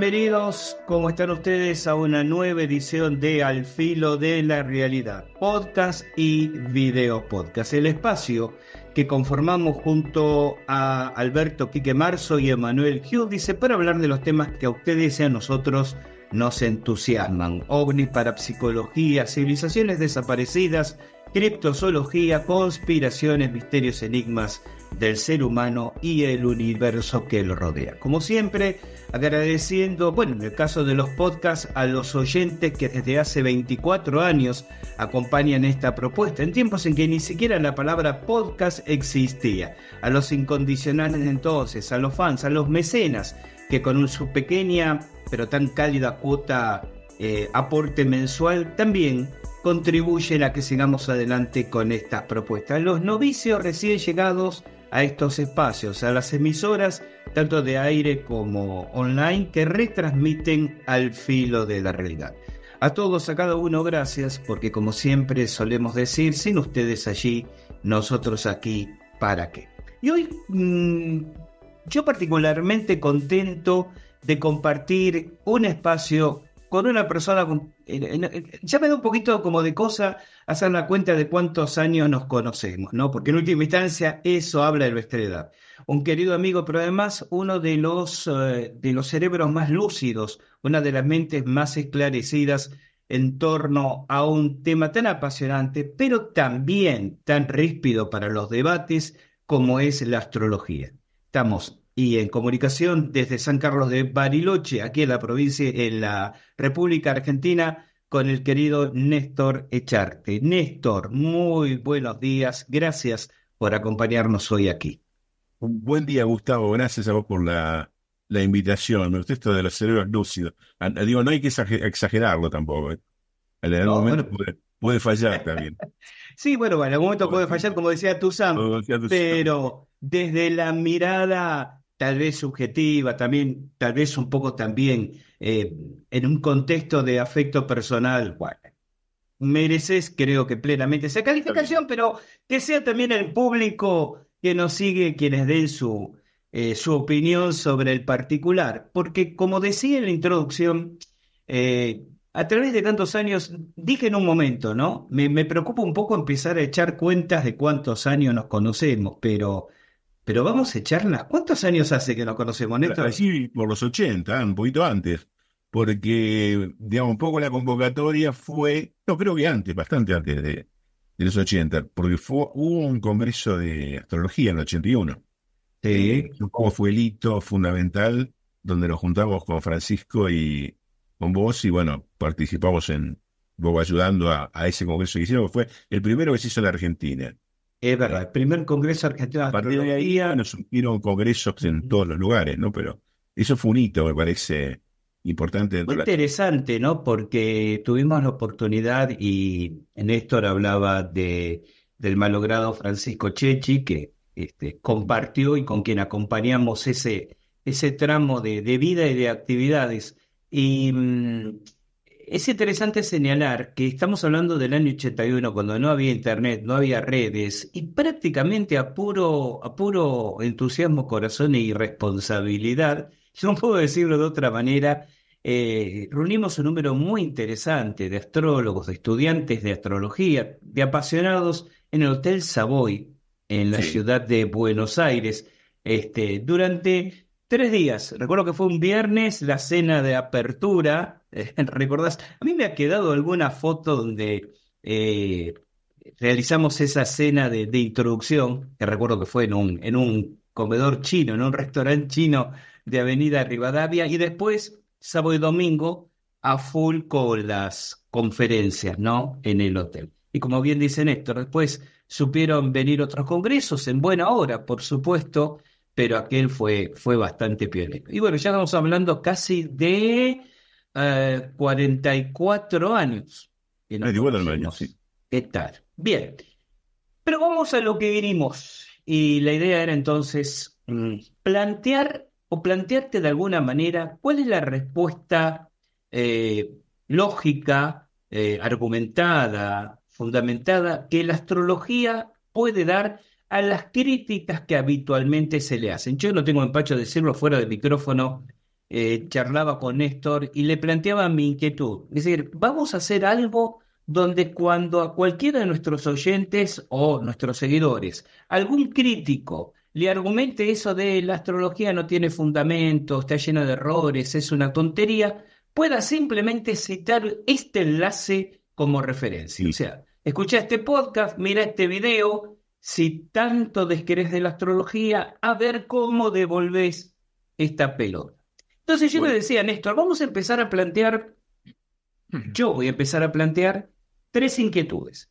Bienvenidos, ¿cómo están ustedes a una nueva edición de Al Filo de la Realidad? Podcast y video el espacio que conformamos junto a Alberto Quique Marzo y Emanuel Manuel dice, para hablar de los temas que a ustedes y a nosotros nos entusiasman. OVNIs, parapsicología, civilizaciones desaparecidas, criptozoología, conspiraciones, misterios, enigmas, del ser humano y el universo que lo rodea. Como siempre, agradeciendo, bueno, en el caso de los podcasts, a los oyentes que desde hace 24 años acompañan esta propuesta, en tiempos en que ni siquiera la palabra podcast existía. A los incondicionales entonces, a los fans, a los mecenas, que con su pequeña pero tan cálida cuota eh, aporte mensual también contribuyen a que sigamos adelante con estas propuestas. A los novicios recién llegados, a estos espacios, a las emisoras, tanto de aire como online, que retransmiten al filo de la realidad. A todos, a cada uno, gracias, porque como siempre solemos decir, sin ustedes allí, nosotros aquí, ¿para qué? Y hoy mm, yo particularmente contento de compartir un espacio con una persona, con, ya me da un poquito como de cosa hacer la cuenta de cuántos años nos conocemos, ¿no? Porque en última instancia eso habla de nuestra edad. Un querido amigo, pero además uno de los, eh, de los cerebros más lúcidos, una de las mentes más esclarecidas en torno a un tema tan apasionante, pero también tan ríspido para los debates como es la astrología. Estamos y en comunicación desde San Carlos de Bariloche, aquí en la provincia, en la República Argentina, con el querido Néstor Echarte. Néstor, muy buenos días, gracias por acompañarnos hoy aquí. buen día, Gustavo, gracias a vos por la, la invitación. Me gusta esto de los cerebros lúcidos. Ah, eh, digo, no hay que exagerarlo tampoco. En algún momento puede, puede, fallar también. sí, bueno, en algún momento puede fallar, como decía Tuzán, pero desde la mirada tal vez subjetiva, también, tal vez un poco también eh, en un contexto de afecto personal. Bueno, mereces, creo que plenamente esa calificación, pero que sea también el público que nos sigue quienes den su, eh, su opinión sobre el particular. Porque, como decía en la introducción, eh, a través de tantos años, dije en un momento, ¿no? Me, me preocupa un poco empezar a echar cuentas de cuántos años nos conocemos, pero pero vamos a echarla? ¿Cuántos años hace que nos conocemos, Néstor? Sí, por los 80, un poquito antes. Porque, digamos, un poco la convocatoria fue, no creo que antes, bastante antes de, los 80, porque fue, hubo un congreso de astrología en el 81. Sí. Eh, como fue el hito fundamental donde nos juntamos con Francisco y con vos, y bueno, participamos en, vos ayudando a, a ese congreso que hicieron, que fue el primero que se hizo en la Argentina. Es verdad, el primer Congreso Argentino de A partir de ahí nos surgieron congresos en todos los lugares, ¿no? Pero eso fue un hito, me parece importante. Muy interesante, ¿no? Porque tuvimos la oportunidad y Néstor hablaba de, del malogrado Francisco Chechi, que este, compartió y con quien acompañamos ese, ese tramo de, de vida y de actividades. Y mm, es interesante señalar que estamos hablando del año 81, cuando no había internet, no había redes, y prácticamente a puro, entusiasmo, corazón y irresponsabilidad, yo no puedo decirlo de otra manera, eh, reunimos un número muy interesante de astrólogos, de estudiantes de astrología, de apasionados en el Hotel Savoy, en la ciudad de Buenos Aires, este, durante tres días. Recuerdo que fue un viernes la cena de apertura ¿Recordás? A mí me ha quedado alguna foto donde eh, realizamos esa cena de, introducción, que recuerdo que fue en un, en un comedor chino, en un restaurante chino de Avenida Rivadavia, y después, sábado y domingo, a full con las conferencias, ¿no? En el hotel. Y como bien dice Néstor, después supieron venir otros congresos en buena hora, por supuesto, pero aquel fue, fue bastante pionero. Y bueno, ya estamos hablando casi de 44 eh, años. Que nos año, sí. ¿Qué tal? Bien. Pero vamos a lo que vinimos. Y la idea era entonces mm, plantear o plantearte de alguna manera cuál es la respuesta eh, lógica, eh, argumentada, fundamentada que la astrología puede dar a las críticas que habitualmente se le hacen. Yo no tengo empacho de decirlo fuera del micrófono, eh, charlaba con Néstor y le planteaba mi inquietud. Es decir, vamos a hacer algo donde cuando a cualquiera de nuestros oyentes o nuestros seguidores, algún crítico, le argumente eso de la astrología no tiene fundamentos, está lleno de errores, es una tontería, pueda simplemente citar este enlace como referencia. O sea, escucha este podcast, mira este video, si tanto desquerés de la astrología, a ver cómo devolvés esta pelota. Entonces yo le decía, Néstor, vamos a empezar a plantear, yo voy a empezar a plantear tres inquietudes.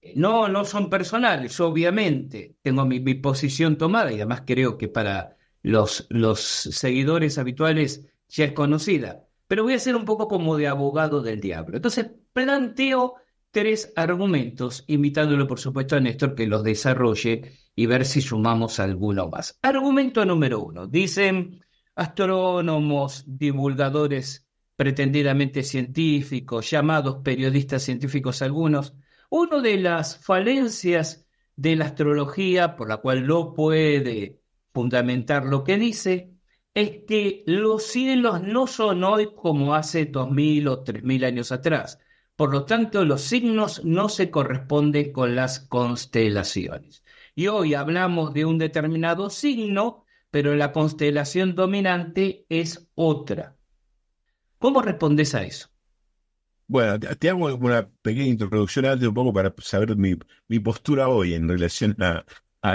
Eh, no, no son personales, obviamente. Tengo mi, posición tomada y además creo que para los, los seguidores habituales ya es conocida. Pero voy a ser un poco como de abogado del diablo. Entonces planteo tres argumentos, invitándolo por supuesto a Néstor que los desarrolle y ver si sumamos alguno más. Argumento número uno. Dicen astrónomos, divulgadores pretendidamente científicos, llamados periodistas científicos algunos, una de las falencias de la astrología, por la cual no puede fundamentar lo que dice, es que los cielos no son hoy como hace dos mil o tres mil años atrás. Por lo tanto, los signos no se corresponden con las constelaciones. Y hoy hablamos de un determinado signo pero la constelación dominante es otra. ¿Cómo respondes a eso? Bueno, te hago una pequeña introducción antes un poco para saber mi, postura hoy en relación a,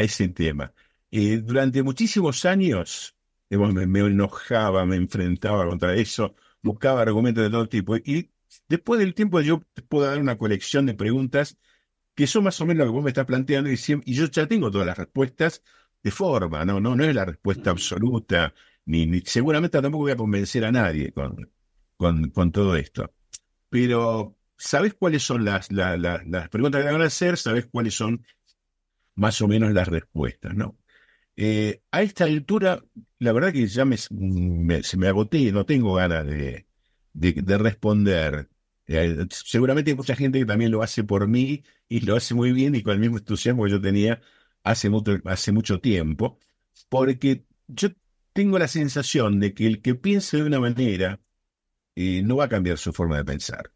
ese tema. Eh, durante muchísimos años eh, me, enojaba, me enfrentaba contra eso, buscaba argumentos de todo tipo. Y después del tiempo yo puedo dar una colección de preguntas que son más o menos lo que vos me estás planteando y, y yo ya tengo todas las respuestas, forma, no, no, no es la respuesta absoluta, ni, seguramente tampoco voy a convencer a nadie con, con, todo esto. Pero sabes cuáles son las, las, preguntas que te van a hacer, sabes cuáles son más o menos las respuestas, ¿no? Eh, a esta altura, la verdad que ya me, se me agoté, no tengo ganas de, de, responder. Eh, seguramente hay mucha gente que también lo hace por mí y lo hace muy bien y con el mismo entusiasmo que yo tenía hace mucho, hace mucho tiempo, porque yo tengo la sensación de que el que piense de una manera eh, no va a cambiar su forma de pensar.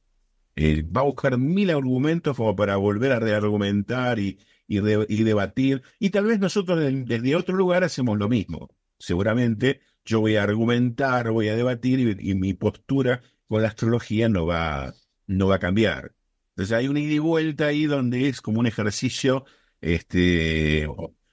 Eh, va a buscar mil argumentos para volver a reargumentar y, y, debatir. Y tal vez nosotros desde otro lugar hacemos lo mismo. Seguramente yo voy a argumentar, voy a debatir y, y mi postura con la astrología no va, no va a cambiar. Entonces hay una ida y vuelta ahí donde es como un ejercicio este,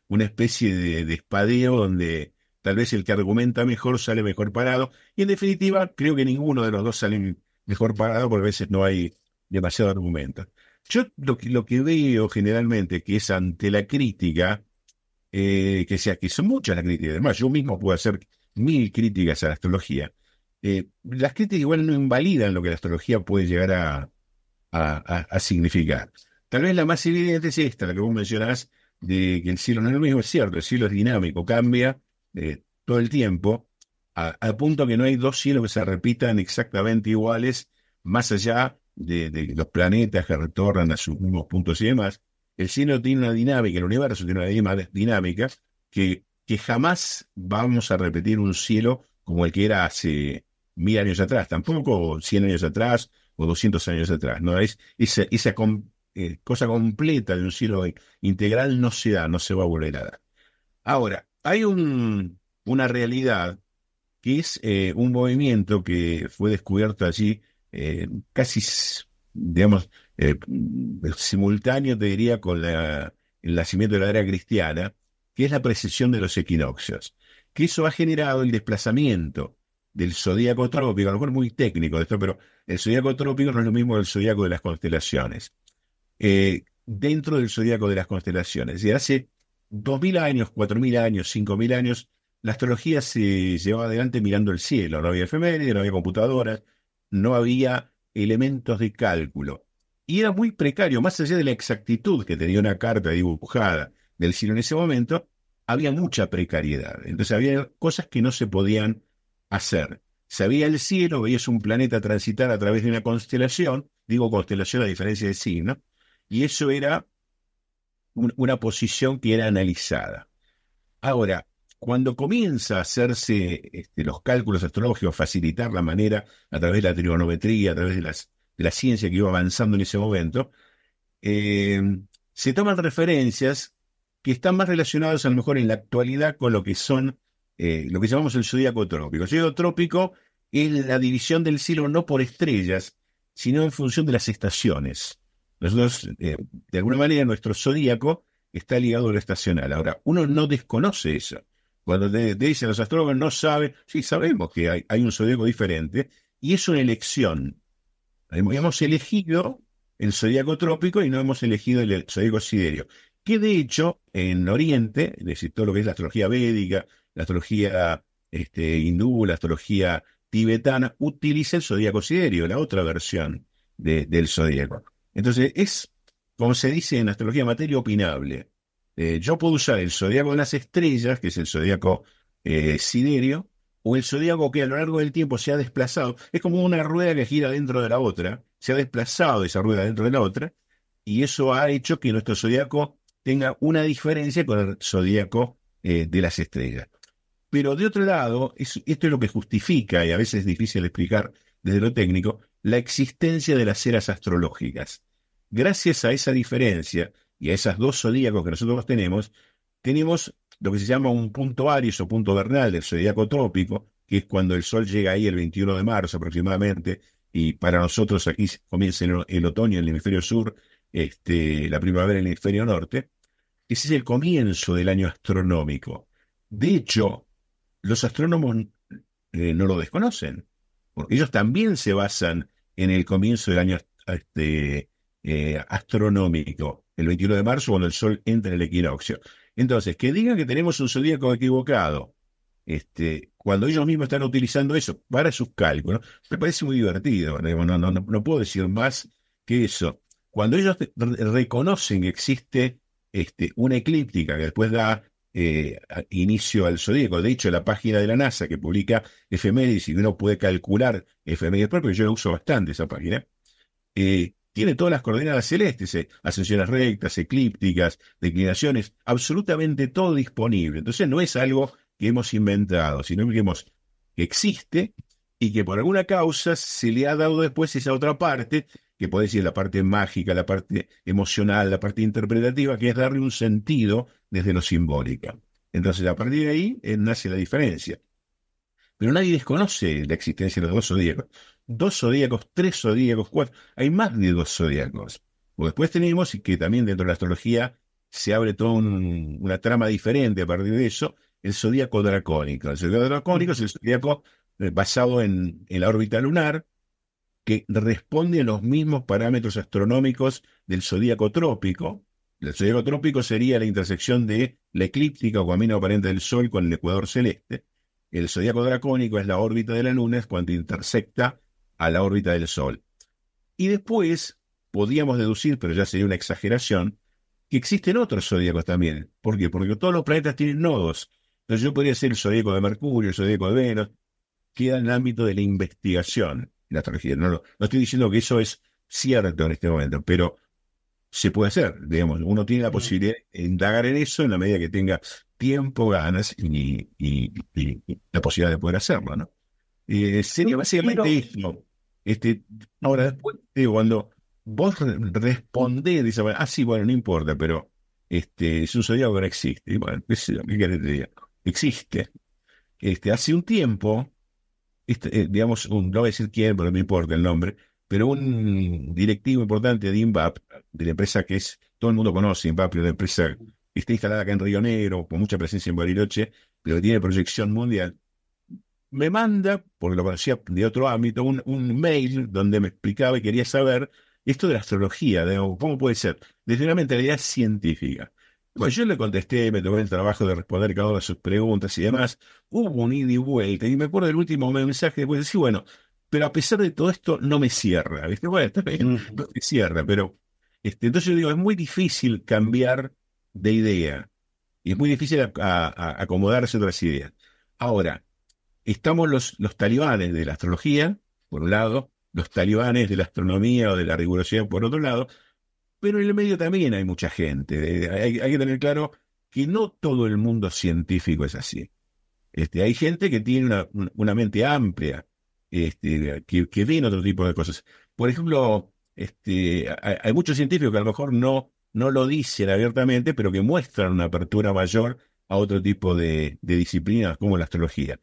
una especie de, espadeo donde tal vez el que argumenta mejor sale mejor parado. Y en definitiva, creo que ninguno de los dos sale mejor parado porque a veces no hay demasiado argumento. Yo lo que, lo que veo generalmente que es ante la crítica, eh, que sea que son muchas las críticas, además yo mismo puedo hacer mil críticas a la astrología. Eh, las críticas igual no invalidan lo que la astrología puede llegar a, a significar. Tal vez la más evidente es esta, la que vos mencionás, de que el cielo no es lo mismo, es cierto, el cielo es dinámico, cambia eh, todo el tiempo, al punto que no hay dos cielos que se repitan exactamente iguales, más allá de, los planetas que retornan a sus mismos puntos y demás. El cielo tiene una dinámica, el universo tiene una dinámica que, que jamás vamos a repetir un cielo como el que era hace mil años atrás, tampoco cien años atrás o doscientos años atrás. No es esa, esa, eh, cosa completa de un cielo integral no se da, no se va a volver a dar. Ahora, hay un, una realidad que es eh, un movimiento que fue descubierto allí eh, casi, digamos, simultáneo, te diría, con el nacimiento de la era cristiana, que es la precesión de los equinoccios, que eso ha generado el desplazamiento del zodíaco trópico, a lo mejor muy técnico de esto, pero el zodíaco trópico no es lo mismo que el zodíaco de las constelaciones. Eh, dentro del zodíaco de las constelaciones. Y hace 2.000 años, 4.000 años, 5.000 años, la astrología se llevaba adelante mirando el cielo. No había efemérides, no había computadoras, no había elementos de cálculo. Y era muy precario, más allá de la exactitud que tenía una carta dibujada del cielo en ese momento, había mucha precariedad. Entonces había cosas que no se podían hacer. Sabía el cielo, veías un planeta transitar a través de una constelación, digo constelación a diferencia de signo, y eso era una posición que era analizada. Ahora, cuando comienza a hacerse este, los cálculos astrológicos, facilitar la manera a través de la trigonometría, a través de, la ciencia que iba avanzando en ese momento, eh, se toman referencias que están más relacionadas a lo mejor en la actualidad con lo que son eh, lo que llamamos el zodíaco trópico. El zodíaco trópico es la división del cielo no por estrellas, sino en función de las estaciones. Nosotros, eh, de alguna manera, nuestro zodíaco está ligado a lo estacional. Ahora, uno no desconoce eso. Cuando te, dicen los astrólogos no saben, sí sabemos que hay, un zodíaco diferente y es una elección. Hemos elegido el zodíaco trópico y no hemos elegido el zodíaco siderio. Que de hecho, en Oriente, es decir, todo lo que es la astrología védica, la astrología este, hindú, la astrología tibetana, utiliza el zodíaco siderio, la otra versión del zodíaco. Entonces, es, como se dice en astrología, materia opinable. Eh, yo puedo usar el zodiaco de las estrellas, que es el zodiaco eh, siderio, o el zodiaco que a lo largo del tiempo se ha desplazado. Es como una rueda que gira dentro de la otra, se ha desplazado esa rueda dentro de la otra, y eso ha hecho que nuestro zodiaco tenga una diferencia con el zodiaco eh, de las estrellas. Pero de otro lado, esto es lo que justifica, y a veces es difícil explicar desde lo técnico, la existencia de las eras astrológicas gracias a esa diferencia y a esas dos zodíacos que nosotros tenemos, tenemos lo que se llama un punto Aries o punto vernal del zodíaco trópico, que es cuando el Sol llega ahí el 21 de marzo aproximadamente, y para nosotros aquí comienza el, otoño en el hemisferio sur, este, la primavera en el hemisferio norte. Ese es el comienzo del año astronómico. De hecho, los astrónomos eh, no lo desconocen, porque ellos también se basan en el comienzo del año este, eh, astronómico, el 21 de marzo, cuando el Sol entra en el equinoccio. Entonces, que digan que tenemos un zodíaco equivocado, este, cuando ellos mismos están utilizando eso para sus cálculos, me parece muy divertido, no, puedo decir más que eso. Cuando ellos reconocen que existe este, una eclíptica que después da eh, inicio al zodíaco. De hecho, la página de la NASA que publica efemérides y uno puede calcular efemérides porque yo uso bastante esa página, eh, tiene todas las coordenadas celestes, eh, ascensiones rectas, eclípticas, declinaciones, absolutamente todo disponible. Entonces no es algo que hemos inventado, sino que, existe y que por alguna causa se le ha dado después esa otra parte, que puede ser la parte mágica, la parte emocional, la parte interpretativa, que es darle un sentido desde lo simbólico. Entonces, a partir de ahí eh, nace la diferencia. Pero nadie desconoce la existencia de los dos zodíacos dos zodíacos, tres zodíacos, cuatro. Hay más de dos zodíacos. después tenemos, y que también dentro de la astrología se abre toda una trama diferente a partir de eso, el zodíaco dracónico. El zodíaco dracónico es el zodíaco eh, basado en, en la órbita lunar, que responde a los mismos parámetros astronómicos del zodíaco trópico. El zodíaco trópico sería la intersección de la eclíptica o camino aparente del Sol con el ecuador celeste. El zodíaco dracónico es la órbita de la Luna, cuando intersecta a la órbita del Sol. Y después podíamos deducir, pero ya sería una exageración, que existen otros zodíacos también. ¿Por qué? Porque todos los planetas tienen nodos. Entonces yo podría ser el zodíaco de Mercurio, el zodíaco de Venus. Queda en el ámbito de la investigación, la astrología. No, no, estoy diciendo que eso es cierto en este momento, pero se puede hacer, digamos, uno tiene la posibilidad de indagar en eso en la medida que tenga tiempo, ganas y, la posibilidad de poder hacerlo, ¿no? Eh, sería básicamente este, ahora, después, digo, cuando vos responder respondés, dices, ah, sí, bueno, no importa, pero este, es un ahora existe. bueno, que Existe. Este, hace un tiempo, este, eh, digamos, un, no voy a decir quién, pero no importa el nombre, pero un directivo importante de INVAP, de la empresa que es, todo el mundo conoce INVAP, la empresa está instalada acá en Río Negro, con mucha presencia en Bariloche, pero tiene proyección mundial, me manda, porque lo conocía de otro ámbito, un, mail donde me explicaba y quería saber esto de la astrología, de, cómo puede ser, desde una mentalidad científica. pues yo le contesté, me tomé el trabajo de responder cada una de sus preguntas y demás. Hubo un ida y vuelta, y me acuerdo del último mensaje después de decir, bueno, pero a pesar de todo esto, no me cierra. ¿viste? Bueno, está bien, no me cierra, pero. Este, entonces yo digo, es muy difícil cambiar de idea. Y es muy difícil acomodarse a otras ideas. Ahora, estamos los, talibanes de la astrología, por un lado, los talibanes de la astronomía o de la rigurosidad, por otro lado, pero en el medio también hay mucha gente. Eh, hay, que tener claro que no todo el mundo científico es así. Este, hay gente que tiene una, mente amplia, este, que, que ven otro tipo de cosas. Por ejemplo, este, hay, muchos científicos que a lo mejor no, lo dicen abiertamente, pero que muestran una apertura mayor a otro tipo de, de disciplinas como la astrología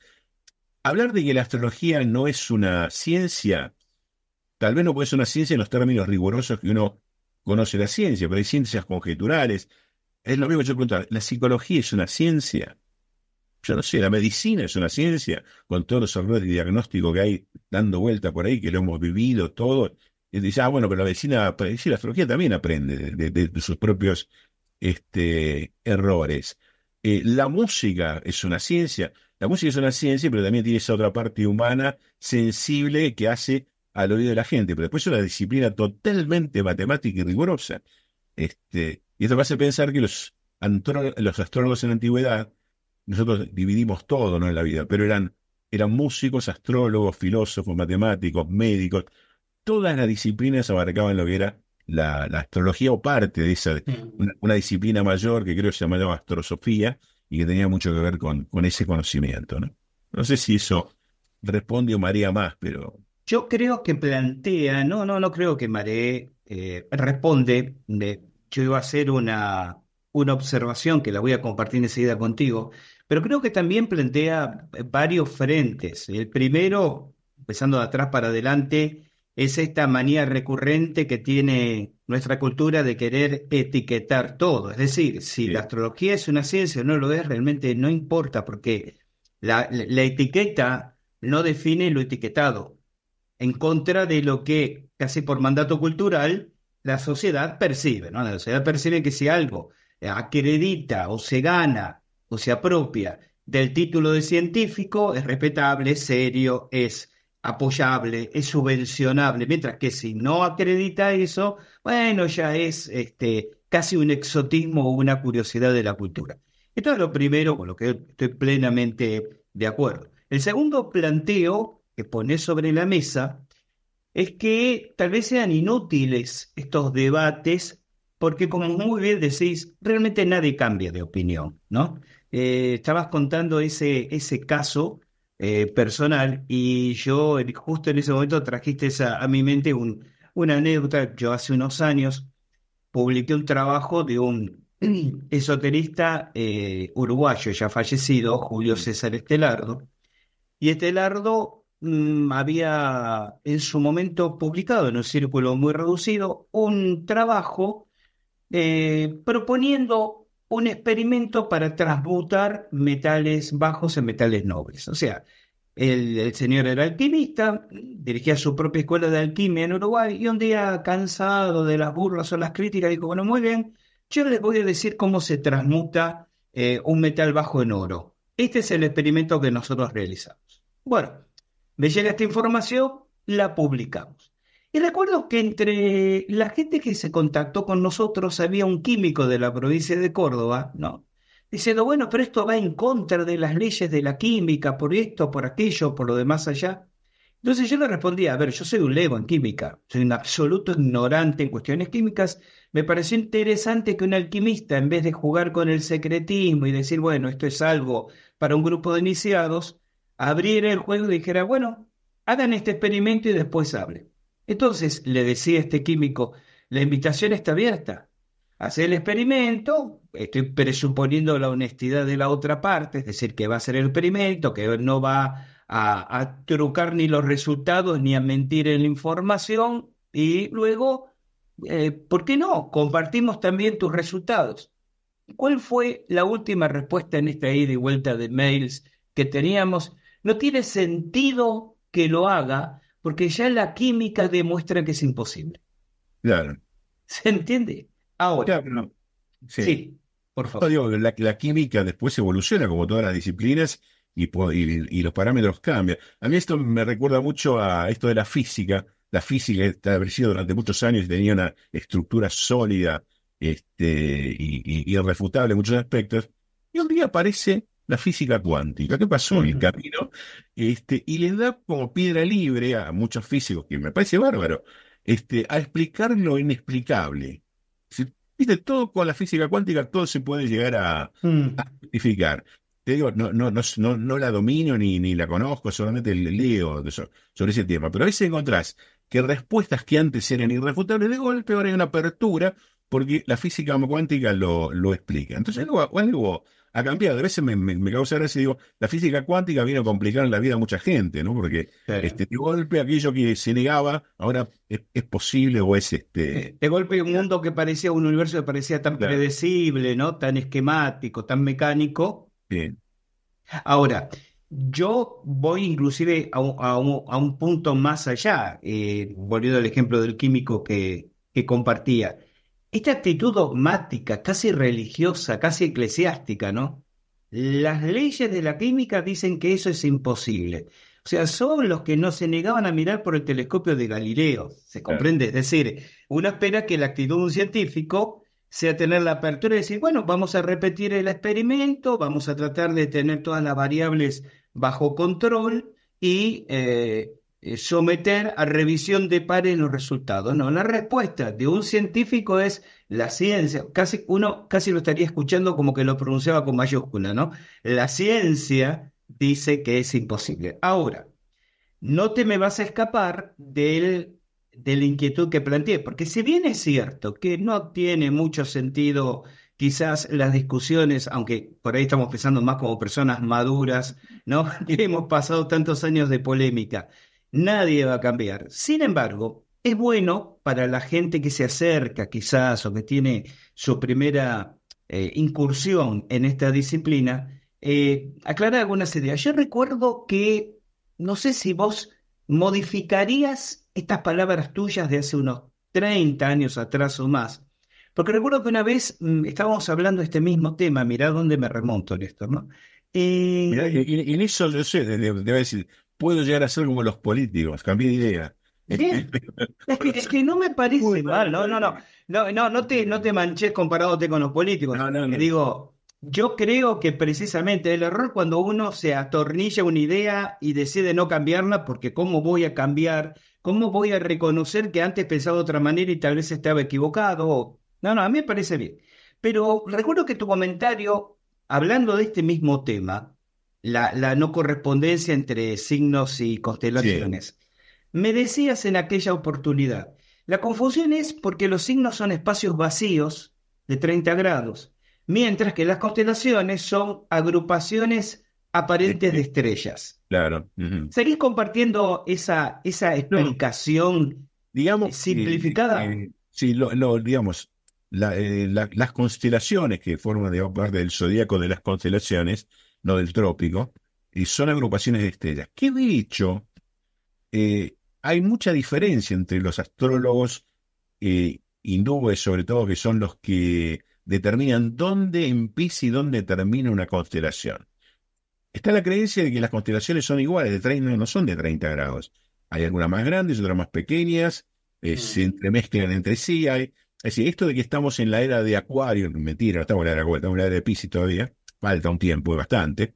hablar de que la astrología no es una ciencia, tal vez no puede ser una ciencia en los términos rigurosos que uno conoce la ciencia, pero hay ciencias conjeturales. Es lo mismo que yo preguntar, ¿la psicología es una ciencia? Yo no sé, la medicina es una ciencia, con todos los errores de diagnóstico que hay dando vuelta por ahí, que lo hemos vivido todo. Y dice, ah, bueno, pero la medicina, la astrología también aprende de, sus propios este, errores. Eh, la música es una ciencia. La música es una ciencia, pero también tiene esa otra parte humana, sensible, que hace al oído de la gente. Pero después es una disciplina totalmente matemática y rigurosa. Este, y esto me hace pensar que los, astrólogos en la antigüedad, nosotros dividimos todo ¿no? en la vida, pero eran, músicos, astrólogos, filósofos, matemáticos, médicos, todas las disciplinas abarcaban lo que era la, astrología o parte de esa, mm. una, disciplina mayor que creo se llamaba astrosofía, y que tenía mucho que ver con, ese conocimiento. ¿no? no sé si eso responde o marea más, pero... Yo creo que plantea, no, no, no creo que maría eh, responde, yo iba a hacer una, una observación que la voy a compartir enseguida contigo, pero creo que también plantea eh, varios frentes. El primero, empezando de atrás para adelante, es esta manía recurrente que tiene nuestra cultura de querer etiquetar todo. Es decir, si la astrología es una ciencia o no lo es, realmente no importa, porque la, etiqueta no define lo etiquetado, en contra de lo que, casi por mandato cultural, la sociedad percibe. ¿no? La sociedad percibe que si algo acredita o se gana o se apropia del título de científico, es respetable, es serio, es apoyable, es subvencionable, mientras que si no acredita eso, bueno, ya es este, casi un exotismo o una curiosidad de la cultura. Esto es lo primero con lo que estoy plenamente de acuerdo. El segundo planteo que pones sobre la mesa es que tal vez sean inútiles estos debates porque como muy bien decís, realmente nadie cambia de opinión, ¿no? Eh, estabas contando ese, ese caso eh, personal y yo justo en ese momento trajiste a mi mente un, una anécdota. Yo hace unos años publiqué un trabajo de un esoterista eh, uruguayo ya fallecido, Julio César Estelardo, y Estelardo mm, había en su momento publicado en un círculo muy reducido un trabajo eh, proponiendo un experimento para transmutar metales bajos en metales nobles. O sea, el, señor era alquimista, dirigía su propia escuela de alquimia en Uruguay y un día, cansado de las burlas o las críticas, dijo, bueno, muy bien, yo les voy a decir cómo se transmuta eh, un metal bajo en oro. Este es el experimento que nosotros realizamos. Bueno, me llega esta información, la publicamos. Y recuerdo que entre la gente que se contactó con nosotros había un químico de la provincia de Córdoba, ¿no? Diciendo, bueno, pero esto va en contra de las leyes de la química, por esto, por aquello, por lo demás allá. Entonces yo le respondía, a ver, yo soy un lego en química, soy un absoluto ignorante en cuestiones químicas. Me pareció interesante que un alquimista, en vez de jugar con el secretismo y decir, bueno, esto es algo para un grupo de iniciados, abriera el juego y dijera, bueno, hagan este experimento y después hablen. Entonces le decía este químico, la invitación está abierta. Hace el experimento, estoy presuponiendo la honestidad de la otra parte, es decir, que va a hacer el experimento, que no va a, trucar ni los resultados ni a mentir en la información y luego, eh, ¿por qué no? Compartimos también tus resultados. ¿Cuál fue la última respuesta en esta ida y vuelta de mails que teníamos? No tiene sentido que lo haga porque ya la química demuestra que es imposible. Claro. ¿Se entiende? Ahora. sí. por favor. la, química después evoluciona como todas las disciplinas y, los parámetros cambian. A mí esto me recuerda mucho a esto de la física. La física establecida durante muchos años y tenía una estructura sólida este, y, irrefutable en muchos aspectos. Y un día parece la física cuántica. ¿Qué pasó en el camino? Este, y le da como piedra libre a muchos físicos, que me parece bárbaro, este, a explicar lo inexplicable. Si, Viste, todo con la física cuántica, todo se puede llegar a, mm. justificar. Te digo, no, no, no, no, la domino ni, ni la conozco, solamente leo sobre ese tema. Pero a veces encontrás que respuestas que antes eran irrefutables, de golpe ahora hay una apertura porque la física cuántica lo, lo explica. Entonces, algo, algo a cambiado. A veces me, me, me, causa gracia, digo, la física cuántica viene a complicar en la vida a mucha gente, ¿no? Porque este, de golpe aquello que se negaba, ahora es, posible o es este. De golpe un mundo que parecía, un universo que parecía tan predecible, ¿no? Tan esquemático, tan mecánico. Bien. Ahora, yo voy inclusive a, un, punto más allá, eh, volviendo al ejemplo del químico que compartía esta actitud dogmática, casi religiosa, casi eclesiástica, ¿no? Las leyes de la química dicen que eso es imposible. O sea, son los que no se negaban a mirar por el telescopio de Galileo, ¿se comprende? Es decir, una espera que la actitud de un científico sea tener la apertura de decir, bueno, vamos a repetir el experimento, vamos a tratar de tener todas las variables bajo control y eh, eh, someter a revisión de pares los resultados. No, la respuesta de un científico es la ciencia. Casi, uno casi lo estaría escuchando como que lo pronunciaba con mayúscula, ¿no? La ciencia dice que es imposible. Ahora, no te me vas a escapar del, de la inquietud que planteé, porque si bien es cierto que no tiene mucho sentido quizás las discusiones, aunque por ahí estamos pensando más como personas maduras, ¿no? hemos pasado tantos años de polémica nadie va a cambiar. Sin embargo, es bueno para la gente que se acerca quizás o que tiene su primera eh, incursión en esta disciplina, eh, aclarar algunas ideas. Yo recuerdo que, no sé si vos modificarías estas palabras tuyas de hace unos 30 años atrás o más, porque recuerdo que una vez mm, estábamos hablando de este mismo tema, mirá dónde me remonto, en esto, ¿no? Eh, mirá, en, eso yo sé, debo decir, puedo llegar a ser como los políticos, cambiar de idea. es, que, no me parece mal, no, no, no, no, no, te, no te manches comparándote con los políticos. No, no, no. Eh, digo, yo creo que precisamente el error cuando uno se atornilla una idea y decide no cambiarla, porque ¿cómo voy a cambiar? ¿Cómo voy a reconocer que antes pensaba de otra manera y tal vez estaba equivocado? No, no, a mí me parece bien. Pero recuerdo que tu comentario, hablando de este mismo tema, la, no correspondencia entre signos y constelaciones. Me decías en aquella oportunidad, la confusión es porque los signos son espacios vacíos de 30 grados, mientras que las constelaciones son agrupaciones aparentes de estrellas. Claro. ¿Seguís compartiendo esa, esa explicación eh, digamos, simplificada? Eh, sí, lo, lo, digamos, eh, las constelaciones que forman parte del zodíaco de las constelaciones lo del trópico, y son agrupaciones de estrellas. Que de hecho, eh, hay mucha diferencia entre los astrólogos eh, hindúes, sobre todo, que son los que determinan dónde empieza y dónde termina una constelación. Está la creencia de que las constelaciones son iguales, de no, son de 30 grados. Hay algunas más grandes, otras más pequeñas, eh, mm. se entremezclan entre sí. Hay, es decir, esto de que estamos en la era de Acuario, mentira, no estamos en la era de Acuario, estamos en la era de Pisces todavía, falta un tiempo bastante.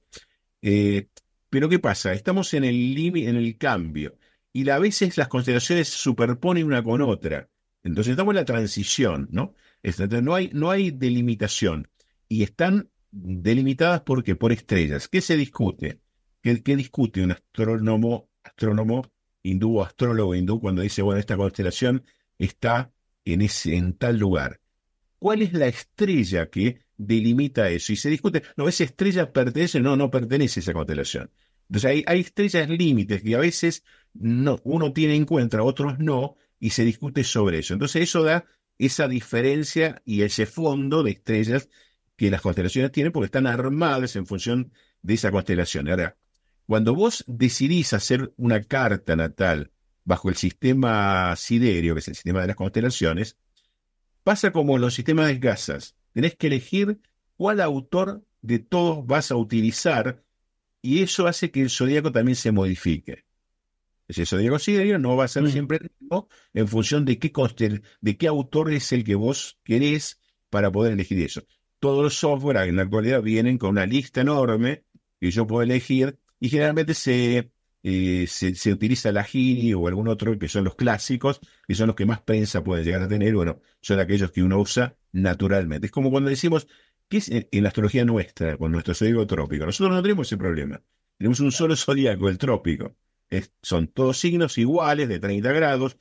Eh, pero ¿qué pasa? Estamos en el límite, en el cambio. Y a veces las constelaciones se superponen una con otra. Entonces estamos en la transición, ¿no? no, hay, no hay delimitación. Y están delimitadas porque por estrellas. ¿Qué se discute? ¿Qué, discute un astrónomo, astrónomo hindú o astrólogo hindú cuando dice, bueno, esta constelación está en, ese, en tal lugar? ¿Cuál es la estrella que delimita eso y se discute, no, esa estrella pertenece, no, no pertenece a esa constelación. Entonces hay, hay estrellas límites que a veces no, uno tiene en cuenta, otros no, y se discute sobre eso. Entonces eso da esa diferencia y ese fondo de estrellas que las constelaciones tienen porque están armadas en función de esa constelación. Ahora, cuando vos decidís hacer una carta natal bajo el sistema siderio, que es el sistema de las constelaciones, pasa como en los sistemas de gasas. Tenés que elegir cuál autor de todos vas a utilizar y eso hace que el zodíaco también se modifique. Si el zodíaco siderio no va a ser mm. siempre el mismo en función de qué, de qué autor es el que vos querés para poder elegir eso. Todos los software en la actualidad vienen con una lista enorme que yo puedo elegir y generalmente se se, utiliza la Gini o algún otro, que son los clásicos, que son los que más prensa pueden llegar a tener, bueno, son aquellos que uno usa naturalmente. Es como cuando decimos, que es en, la astrología nuestra, con nuestro zodíaco trópico? Nosotros no tenemos ese problema. Tenemos un solo zodíaco, el trópico. son todos signos iguales, de 30 grados,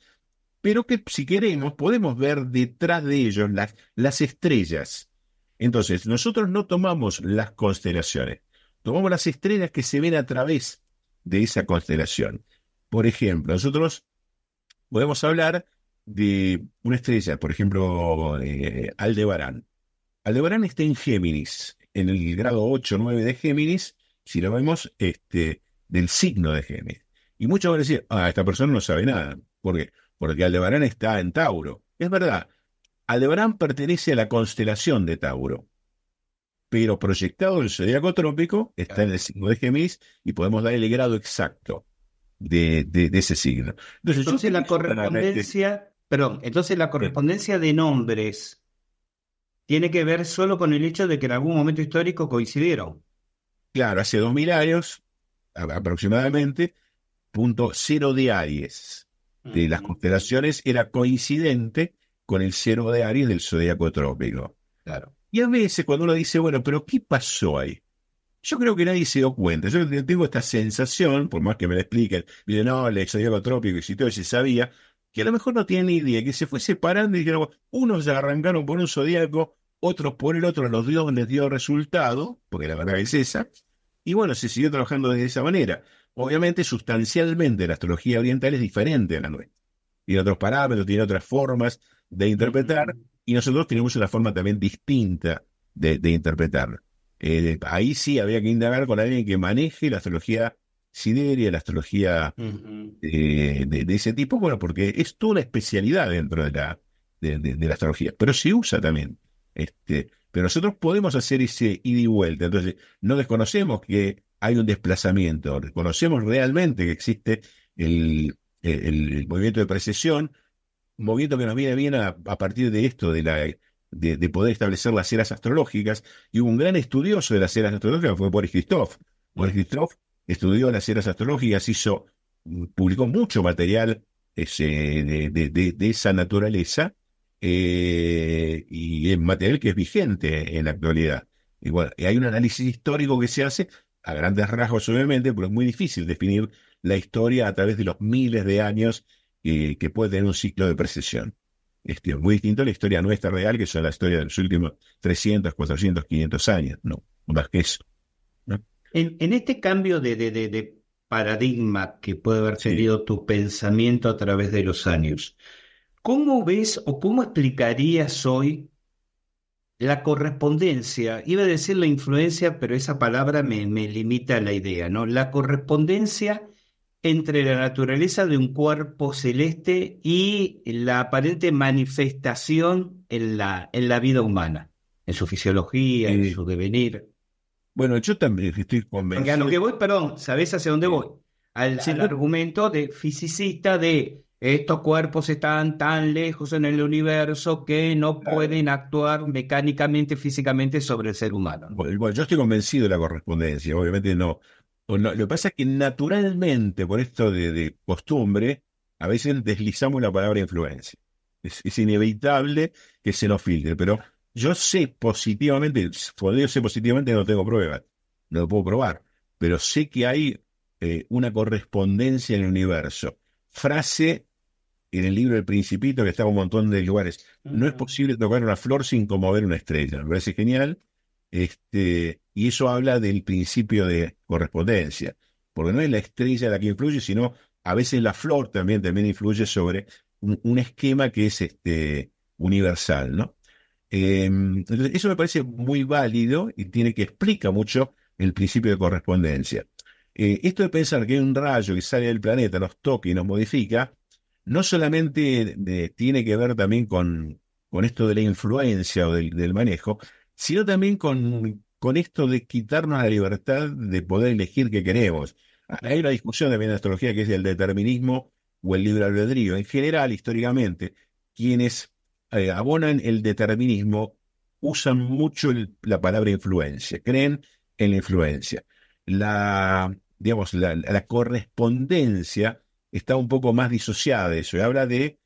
pero que si queremos podemos ver detrás de ellos las, las estrellas. Entonces, nosotros no tomamos las constelaciones, tomamos las estrellas que se ven a través de esa constelación. Por ejemplo, nosotros podemos hablar de una estrella, por ejemplo, eh, Aldebarán. Aldebarán está en Géminis, en el grado 8-9 de Géminis, si lo vemos este, del signo de Géminis. Y muchos van a decir, ah, esta persona no sabe nada. ¿Por qué? Porque Aldebarán está en Tauro. Es verdad, Aldebarán pertenece a la constelación de Tauro pero proyectado el zodiaco trópico está en el signo de Géminis y podemos dar el grado exacto de, ese signo. Entonces, la correspondencia, de... perdón, entonces la correspondencia de nombres tiene que ver solo con el hecho de que en algún momento histórico coincidieron. Claro, hace dos mil años aproximadamente, punto cero de Aries de las constelaciones era coincidente con el cero de Aries del zodiaco trópico. Y a veces cuando uno dice, bueno, pero ¿qué pasó ahí? Yo creo que nadie se dio cuenta. Yo tengo esta sensación, por más que me la expliquen, miren, no, el exodiaco trópico y si todo se sabía, que a lo mejor no tiene ni idea, que se fue separando y dijeron, unos se arrancaron por un zodiaco, otros por el otro, los dios les dio resultado, porque la verdad es esa, y bueno, se siguió trabajando de esa manera. Obviamente, sustancialmente, la astrología oriental es diferente a la nuestra. Tiene otros parámetros, tiene otras formas de interpretar, y nosotros tenemos una forma también distinta de, interpretar. interpretarlo. Eh, ahí sí había que indagar con alguien que maneje la astrología sideria, la astrología eh, de, ese tipo, bueno, porque es toda una especialidad dentro de la, de, la astrología, pero se usa también. Este, pero nosotros podemos hacer ese ida y vuelta, entonces no desconocemos que hay un desplazamiento, reconocemos realmente que existe el movimiento de precesión, movimiento que nos viene bien a, partir de esto, de, la, de, poder establecer las eras astrológicas. Y hubo un gran estudioso de las eras astrológicas, fue Boris Christoph. Boris Christoph estudió las eras astrológicas, hizo, mm, publicó mucho material ese, de, esa naturaleza eh, y es material que es vigente en la actualidad. Y hay un análisis histórico que se hace, a grandes rasgos obviamente, pero es muy difícil definir la historia a través de los miles de años eh, que puede tener un ciclo de precesión. Este, muy distinto a la historia nuestra real, que es la historia de los últimos 300, 400, 500 años, no, más que eso. En, este cambio de, paradigma que puede haber tenido tu pensamiento a través de los años, ¿cómo ves o cómo explicarías hoy la correspondencia? Iba a decir la influencia, pero esa palabra me, limita la idea, ¿no? La correspondencia entre la naturaleza de un cuerpo celeste y la aparente manifestación en la, en la vida humana, en su fisiología, en su devenir. Bueno, yo también estoy convencido. Porque voy, perdón, hacia dónde voy? Al, argumento de fisicista de estos cuerpos están tan lejos en el universo que no pueden actuar mecánicamente, físicamente sobre el ser humano. Bueno, yo estoy convencido de la correspondencia, obviamente no lo que pasa es que naturalmente, por esto de, costumbre, a veces deslizamos la palabra influencia. Es, inevitable que se nos filtre, pero yo sé positivamente, cuando yo sé positivamente no tengo pruebas, no lo puedo probar, pero sé que hay eh, una correspondencia en el universo. Frase en el libro del Principito que está en un montón de lugares. No es posible tocar una flor sin ver una estrella. Me parece genial. Este, y eso habla del principio de correspondencia, porque no es la estrella la que influye, sino a veces la flor también, también influye sobre un, esquema que es este, universal, ¿no? Em, entonces, eso me parece muy válido y tiene que explica mucho el principio de correspondencia. Eh, esto de pensar que hay un rayo que sale del planeta, nos toca y nos modifica, no solamente eh, tiene que ver también con, esto de la influencia o del manejo, sino también con, con esto de quitarnos la libertad de poder elegir qué queremos. Hay una discusión también en astrología que es el determinismo o el libre albedrío. En general, históricamente, quienes eh, abonan el determinismo usan mucho la palabra influencia, creen en la influencia. La, digamos, la, correspondencia está un poco más disociada de eso habla de,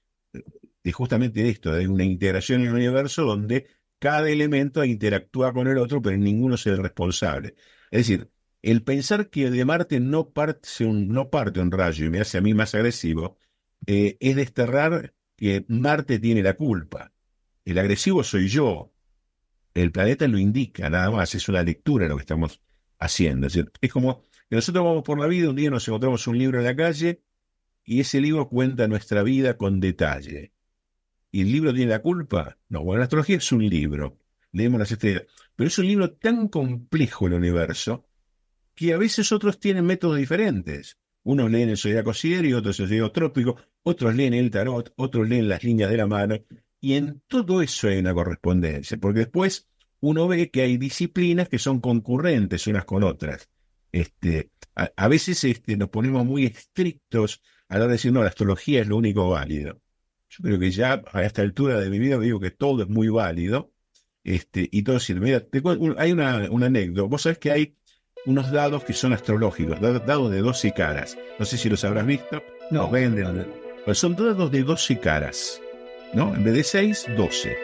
de justamente de esto, de una integración en el universo donde cada elemento interactúa con el otro, pero ninguno es el responsable. Es decir, el pensar que de Marte no parte un, no parte rayo y me hace a mí más agresivo, eh, es desterrar que Marte tiene la culpa. El agresivo soy yo. El planeta lo indica, nada más. Es una lectura lo que estamos haciendo. decir, es como que nosotros vamos por la vida, un día nos encontramos un libro en la calle y ese libro cuenta nuestra vida con detalle y el libro tiene la culpa. No, bueno, la astrología es un libro, leemos las estrellas, pero es un libro tan complejo el universo que a veces otros tienen métodos diferentes. Unos leen el zodiaco y otros el zodiaco trópico, otros leen el tarot, otros leen las líneas de la mano, y en todo eso hay una correspondencia, porque después uno ve que hay disciplinas que son concurrentes unas con otras. Este, a, veces este, nos ponemos muy estrictos a la hora de decir, no, la astrología es lo único válido. Yo creo que ya a esta altura de mi vida digo que todo es muy válido este, y todo sirve. Mira, hay una, una anécdota. Vos sabés que hay unos dados que son astrológicos, dados de 12 caras. No sé si los habrás visto. No. son dados de 12 caras. ¿no? En vez de seis, 12.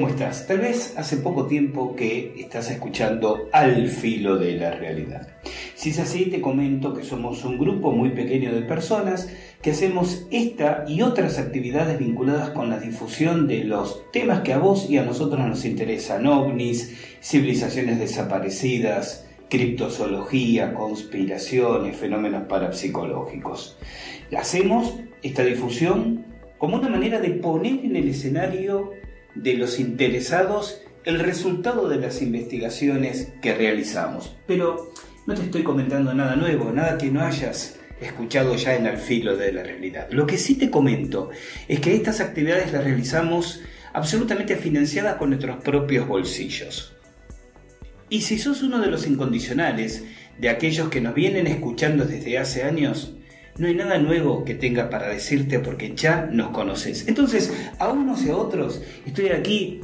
¿cómo estás? Tal vez hace poco tiempo que estás escuchando Al Filo de la Realidad. Si es así, te comento que somos un grupo muy pequeño de personas que hacemos esta y otras actividades vinculadas con la difusión de los temas que a vos y a nosotros nos interesan, ovnis, civilizaciones desaparecidas, criptozoología, conspiraciones, fenómenos parapsicológicos. Hacemos esta difusión como una manera de poner en el escenario de los interesados el resultado de las investigaciones que realizamos. Pero no te estoy comentando nada nuevo, nada que no hayas escuchado ya en el filo de la realidad. Lo que sí te comento es que estas actividades las realizamos absolutamente financiadas con nuestros propios bolsillos. Y si sos uno de los incondicionales, de aquellos que nos vienen escuchando desde hace años, no hay nada nuevo que tenga para decirte porque ya nos conoces. Entonces, a unos y a otros estoy aquí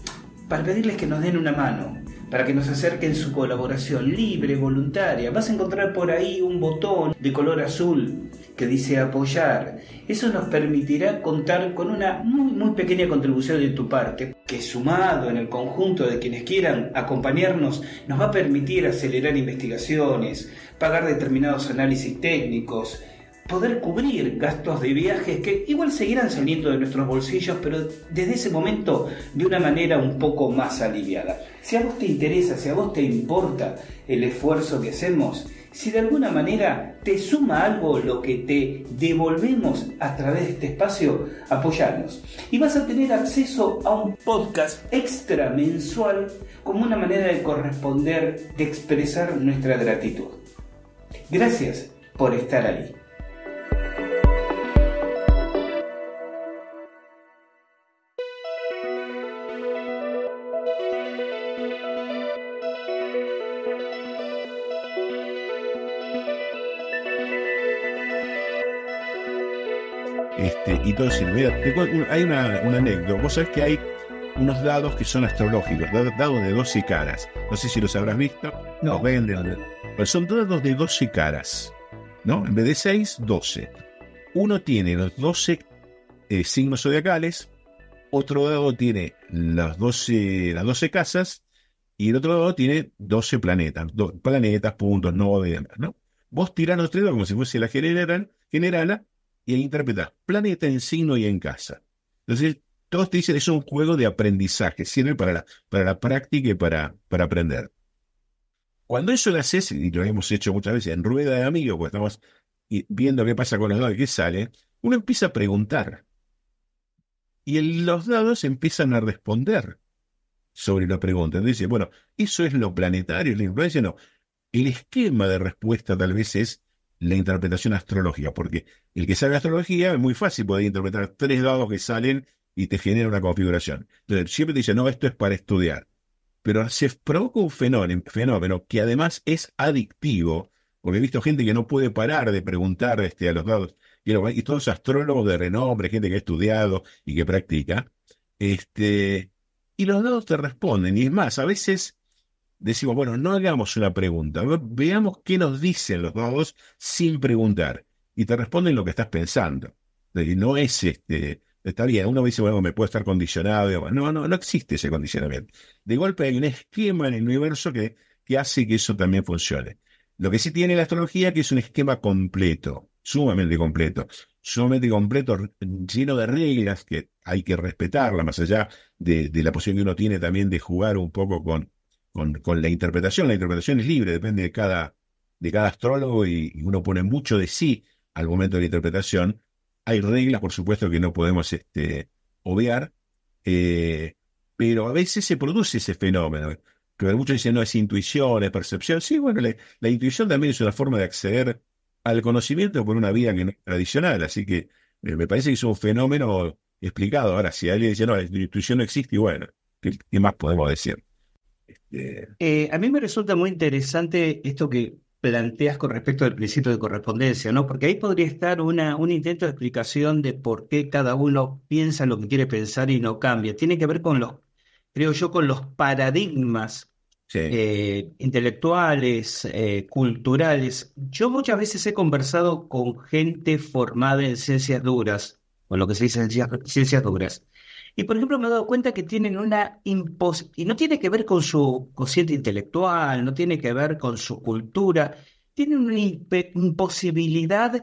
para pedirles que nos den una mano, para que nos acerquen su colaboración libre, voluntaria. Vas a encontrar por ahí un botón de color azul que dice apoyar. Eso nos permitirá contar con una muy, muy pequeña contribución de tu parte, que sumado en el conjunto de quienes quieran acompañarnos, nos va a permitir acelerar investigaciones, pagar determinados análisis técnicos, poder cubrir gastos de viajes que igual seguirán saliendo de nuestros bolsillos, pero desde ese momento de una manera un poco más aliviada. Si a vos te interesa, si a vos te importa el esfuerzo que hacemos, si de alguna manera te suma algo lo que te devolvemos a través de este espacio, apoyarnos. Y vas a tener acceso a un podcast extra mensual como una manera de corresponder, de expresar nuestra gratitud. Gracias por estar ahí. y todo sirve. hay una, una, anécdota. Vos sabés que hay unos dados que son astrológicos, dados de 12 caras. No sé si los habrás visto. No. Los venden. Pero son dados de 12 caras. ¿No? En vez de 6 12 Uno tiene los 12 eh, signos zodiacales, otro dado tiene las 12, las 12 casas y el otro dado tiene 12 planetas, do, planetas, puntos, no y ¿no? Vos tirás los tres como si fuese la general, generala y él interpreta planeta en signo y en casa. Entonces, todos te dicen, es un juego de aprendizaje, sirve para la, para la práctica y para, para aprender. Cuando eso lo haces, y lo hemos hecho muchas veces en rueda de amigos, pues estamos viendo qué pasa con los dados y qué sale, uno empieza a preguntar. Y los dados empiezan a responder sobre la pregunta. Entonces dice, bueno, ¿eso es lo planetario, la influencia? No. El esquema de respuesta tal vez es la interpretación astrológica, porque el que sabe astrología es muy fácil poder interpretar tres dados que salen y te genera una configuración. Entonces, siempre te dice, no, esto es para estudiar. Pero se provoca un fenómeno, fenómeno que además es adictivo, porque he visto gente que no puede parar de preguntar este, a los dados, y, y todos astrólogos de renombre, gente que ha estudiado y que practica, este, y los dados te responden. Y es más, a veces decimos, bueno, no hagamos una pregunta, veamos qué nos dicen los dos sin preguntar. Y te responden lo que estás pensando. No es este, está bien, uno dice, bueno, me puede estar condicionado. No, no, no existe ese condicionamiento. De golpe hay un esquema en el universo que, que hace que eso también funcione. Lo que sí tiene la astrología que es un esquema completo, sumamente completo, sumamente completo, lleno de reglas que hay que respetarla, más allá de, la posición que uno tiene también de jugar un poco con, con, la interpretación. La interpretación es libre, depende de cada, de cada astrólogo y, uno pone mucho de sí al momento de la interpretación. Hay reglas, por supuesto, que no podemos este, obviar, eh, pero a veces se produce ese fenómeno. Que muchos dicen, no, es intuición, es percepción. Sí, bueno, la, intuición también es una forma de acceder al conocimiento por una vía tradicional. Así que eh, me parece que es un fenómeno explicado. Ahora, si alguien dice, no, la intuición no existe, y bueno, qué más podemos decir? Este, eh, a mí me resulta muy interesante esto que planteas con respecto al principio de correspondencia, ¿no? Porque ahí podría estar una, un intento de explicación de por qué cada uno piensa lo que quiere pensar y no cambia. Tiene que ver con los, creo yo, con los paradigmas eh, intelectuales, eh, culturales. Yo muchas veces he conversado con gente formada en ciencias duras, o lo que se dice en ciencias duras. Y por ejemplo, me he dado cuenta que tienen una impos y no tiene que ver con su cociente intelectual, no tiene que ver con su cultura, tienen una imposibilidad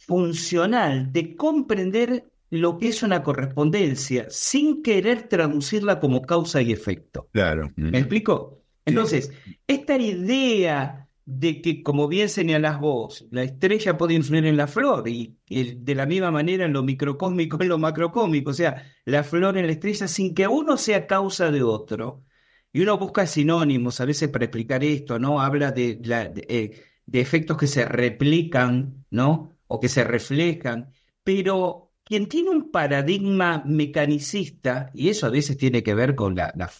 funcional de comprender lo que es una correspondencia sin querer traducirla como causa y efecto. Claro. ¿Me explico? Entonces, esta idea de que, como bien señalás vos, la estrella puede influir en la flor y, de la misma manera en lo microcósmico, en lo macrocósmico, o sea, la flor en la estrella sin que uno sea causa de otro. Y uno busca sinónimos a veces para explicar esto, ¿no? Habla de, la, de, eh, efectos que se replican, ¿no? O que se reflejan, pero quien tiene un paradigma mecanicista, y eso a veces tiene que ver con la, la,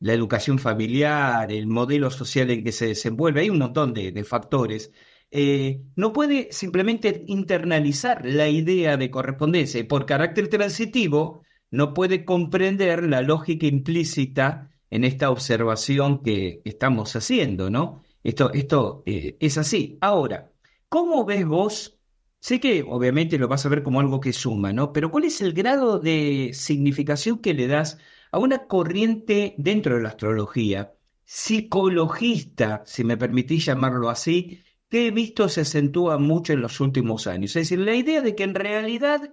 la educación familiar, el modelo social en que se desenvuelve, hay un montón de, factores. Eh, no puede simplemente internalizar la idea de correspondencia y por carácter transitivo no puede comprender la lógica implícita en esta observación que estamos haciendo, ¿no? Esto, esto eh, es así. Ahora, ¿cómo ves vos? Sé que obviamente lo vas a ver como algo que suma, ¿no? Pero ¿cuál es el grado de significación que le das a una corriente dentro de la astrología, psicologista, si me permitís llamarlo así, que he visto se acentúa mucho en los últimos años. Es decir, la idea de que en realidad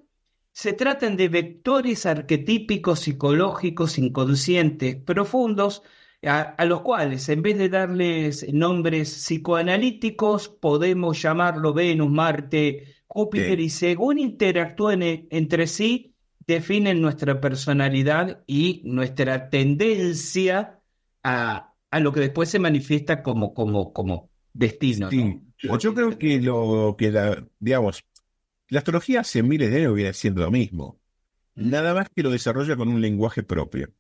se tratan de vectores arquetípicos, psicológicos, inconscientes, profundos, a, los cuales, en vez de darles nombres psicoanalíticos, podemos llamarlo Venus, Marte, Júpiter, y según interactúen e, entre sí, definen nuestra personalidad y nuestra tendencia a, lo que después se manifiesta como, como, como destino. Yo, creo que lo que la, digamos, la astrología hace miles de años viene siendo lo mismo. Mm. Nada más que lo desarrolla con un lenguaje propio.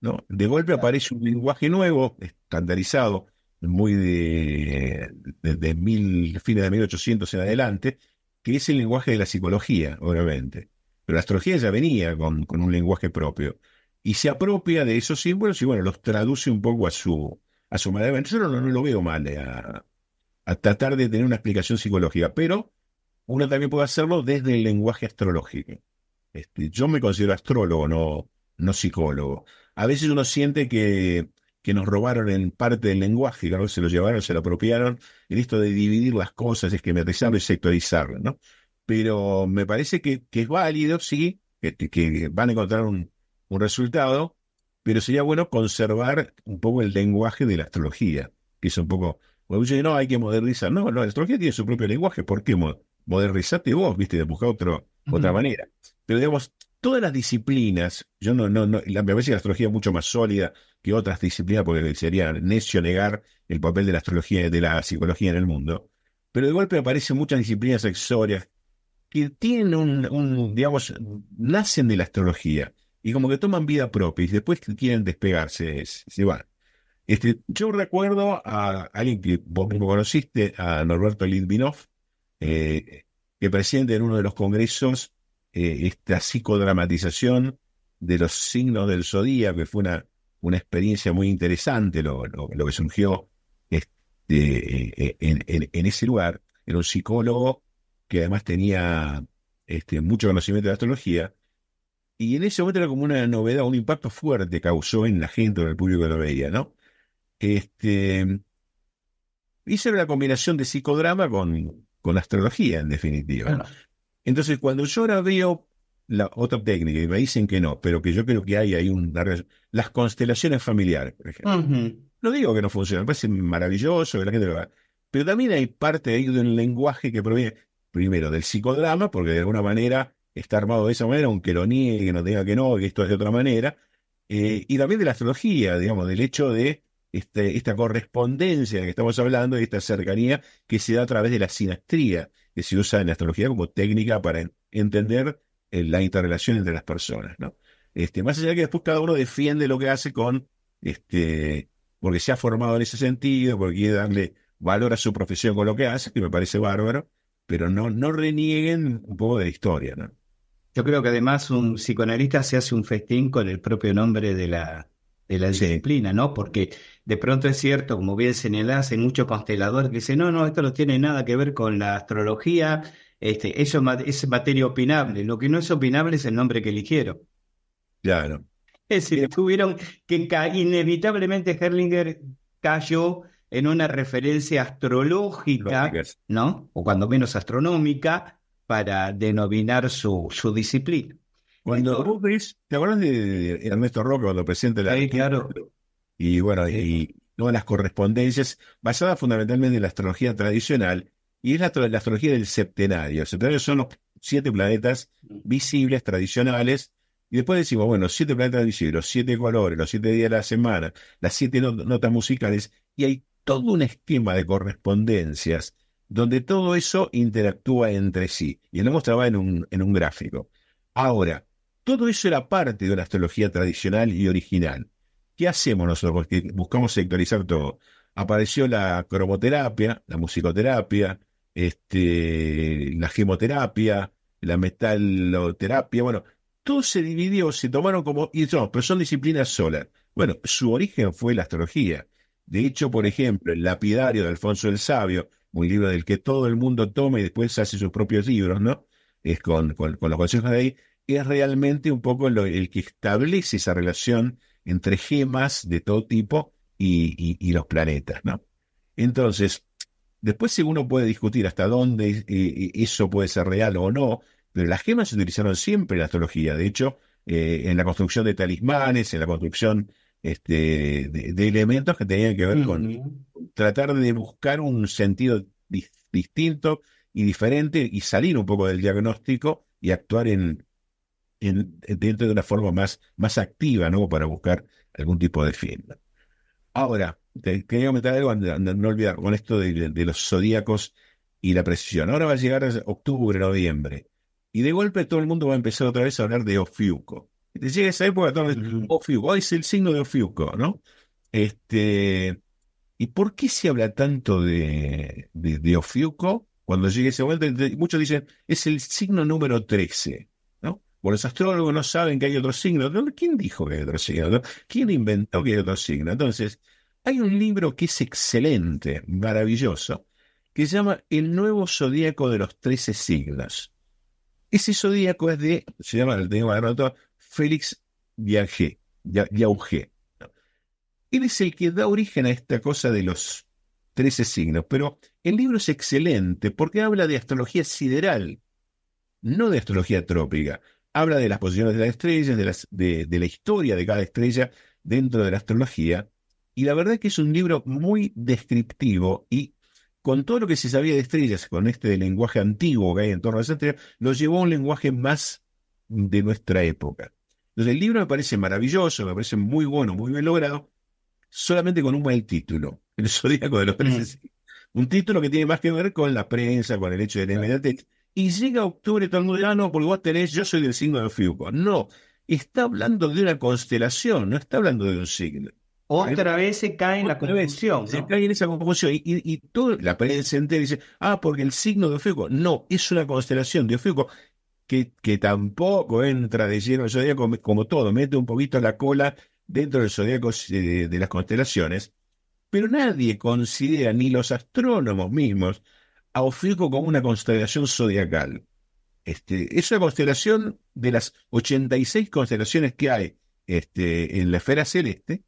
¿no? De golpe aparece un lenguaje nuevo, estandarizado, muy de, de, mil, fines de 1800 en adelante, que es el lenguaje de la psicología, obviamente. Pero la astrología ya venía con, un lenguaje propio. Y se apropia de esos símbolos y bueno, los traduce un poco a su, a su manera. Yo no, no lo veo mal eh, a, tratar de tener una explicación psicológica, pero uno también puede hacerlo desde el lenguaje astrológico. Este, yo me considero astrólogo, no, no psicólogo. A veces uno siente que, que nos robaron en parte del lenguaje, claro, se lo llevaron, se lo apropiaron, en esto de dividir las cosas, esquematizarlo y sectorizarlo, ¿no? pero me parece que, es válido, sí, que, van a encontrar un, resultado, pero sería bueno conservar un poco el lenguaje de la astrología, que es un poco, bueno, yo, no, hay que modernizar, no, la astrología tiene su propio lenguaje, ¿por qué modernizarte vos, viste, buscar otro, otra manera? Pero digamos, todas las disciplinas, yo no, no, no, me parece que la astrología es mucho más sólida que otras disciplinas, porque sería necio negar el papel de la astrología, de la psicología en el mundo. Pero de golpe aparecen muchas disciplinas accesorias que tienen un, digamos, nacen de la astrología y como que toman vida propia y después quieren despegarse, se van. Este, yo recuerdo a alguien que vos mismo conociste, a Norberto Litvinov, eh, que presidente en uno de los congresos eh, esta psicodramatización de los signos del zodíaco, que fue una, una experiencia muy interesante lo, que surgió este, eh, en ese lugar. Era un psicólogo que además tenía este, mucho conocimiento de astrología, y en ese momento era como una novedad, un impacto fuerte causó en la gente, en el público que lo veía, ¿no? Este, hice una combinación de psicodrama con, con astrología, en definitiva. Entonces, cuando yo ahora veo la otra técnica y me dicen que no, pero que yo creo que hay ahí un... Las constelaciones familiares, por ejemplo. No digo que no funcionen, me parece maravilloso, la gente lo Pero también hay parte de un lenguaje que proviene primero, del psicodrama, porque de alguna manera está armado de esa manera, aunque lo niegue, que no diga que no, que esto es de otra manera, eh, y también de la astrología, digamos, del hecho de este, esta correspondencia de que estamos hablando de esta cercanía que se da a través de la sinastría, que se usa en la astrología como técnica para entender eh, la interrelación entre las personas, ¿no? Este, más allá de que después cada uno defiende lo que hace con, este, porque se ha formado en ese sentido, porque quiere darle valor a su profesión con lo que hace, que me parece bárbaro, pero no, no renieguen un poco de historia, ¿no? Yo creo que además un psicoanalista se hace un festín con el propio nombre de la, de la disciplina, ¿no? Porque de pronto es cierto, como bien señalás, hay muchos consteladores que dicen, no, no, esto no tiene nada que ver con la astrología, este, eso es materia opinable. Lo que no es opinable es el nombre que eligieron. Claro. Es decir, eh, tuvieron que inevitablemente Herlinger cayó en una referencia astrológica, ¿no? O cuando menos astronómica, para denominar su, su disciplina. Cuando ¿te acuerdas de Ernesto Roque cuando presidente la claro. Y bueno, y todas las correspondencias basadas fundamentalmente en la astrología tradicional, y es la, astrología del septenario. El septenario son los siete planetas visibles, tradicionales, y después decimos, bueno, siete planetas visibles, los siete colores, los siete días de la semana, las siete notas musicales, y hay todo un esquema de correspondencias donde todo eso interactúa entre sí. Y lo mostraba en un, en un gráfico. Ahora, todo eso era parte de una astrología tradicional y original. ¿Qué hacemos nosotros? Porque buscamos sectorizar todo. Apareció la cromoterapia, la musicoterapia, este, la gemoterapia, la metaloterapia, bueno, todo se dividió, se tomaron como, y pero son disciplinas solas. Bueno, su origen fue la astrología. De hecho, por ejemplo, el lapidario de Alfonso el Sabio, un libro del que todo el mundo toma y después hace sus propios libros, ¿no? Es con, con, los consejos de ahí, es realmente un poco el que establece esa relación entre gemas de todo tipo y, los planetas, ¿no? Entonces, después si uno puede discutir hasta dónde eh, eso puede ser real o no, pero las gemas se utilizaron siempre en la astrología. De hecho, eh, en la construcción de talismanes, en la construcción este, de, elementos que tenían que ver con tratar de buscar un sentido distinto y diferente y salir un poco del diagnóstico y actuar en, dentro de una forma más, más activa, ¿no? Para buscar algún tipo de fin. Ahora, quería comentar algo, no, olvidar, con esto de, los zodíacos y la precisión. Ahora va a llegar octubre, noviembre, y de golpe todo el mundo va a empezar otra vez a hablar de Ofiuco llega esa época donde Ofiuco, oh, es el signo de Ofiuco, ¿no? Este, ¿Y por qué se habla tanto de, de, Ofiuco cuando llega ese momento? Muchos dicen, es el signo número 13, ¿no? Bueno, los astrólogos no saben que hay otro signo. ¿Quién dijo que hay otro signo? ¿Quién inventó que hay otro signo? Entonces, hay un libro que es excelente, maravilloso, que se llama El nuevo zodíaco de los 13 signos. Ese zodíaco es de, se llama, el tema Félix Viauge, Él es el que da origen a esta cosa de los 13 signos, pero el libro es excelente porque habla de astrología sideral, no de astrología trópica. Habla de las posiciones de las estrellas, de, de la historia de cada estrella dentro de la astrología, y la verdad es que es un libro muy descriptivo y con todo lo que se sabía de estrellas, con este lenguaje antiguo que hay en torno a las estrellas, lo llevó a un lenguaje más de nuestra época. Entonces, el libro me parece maravilloso, me parece muy bueno, muy bien logrado, solamente con un mal título, El Zodíaco de los mm. Peces. Un título que tiene más que ver con la prensa, con el hecho de la inmediatez. Y llega octubre, todo el mundo ah, no, porque vos tenés, yo soy del signo de Ofiuco. No, está hablando de una constelación, no está hablando de un signo. Otra vez se cae en la confusión. Se cae en esa confusión. Y, la prensa entera dice, ah, porque el signo de Ofiuco. No, es una constelación de Ofiuco que, tampoco entra de lleno el zodíaco, como todo, mete un poquito la cola dentro del zodíaco de, las constelaciones, pero nadie considera, ni los astrónomos mismos, a Ofiuco como una constelación zodiacal. Este, es una constelación de las 86 constelaciones que hay este, en la esfera celeste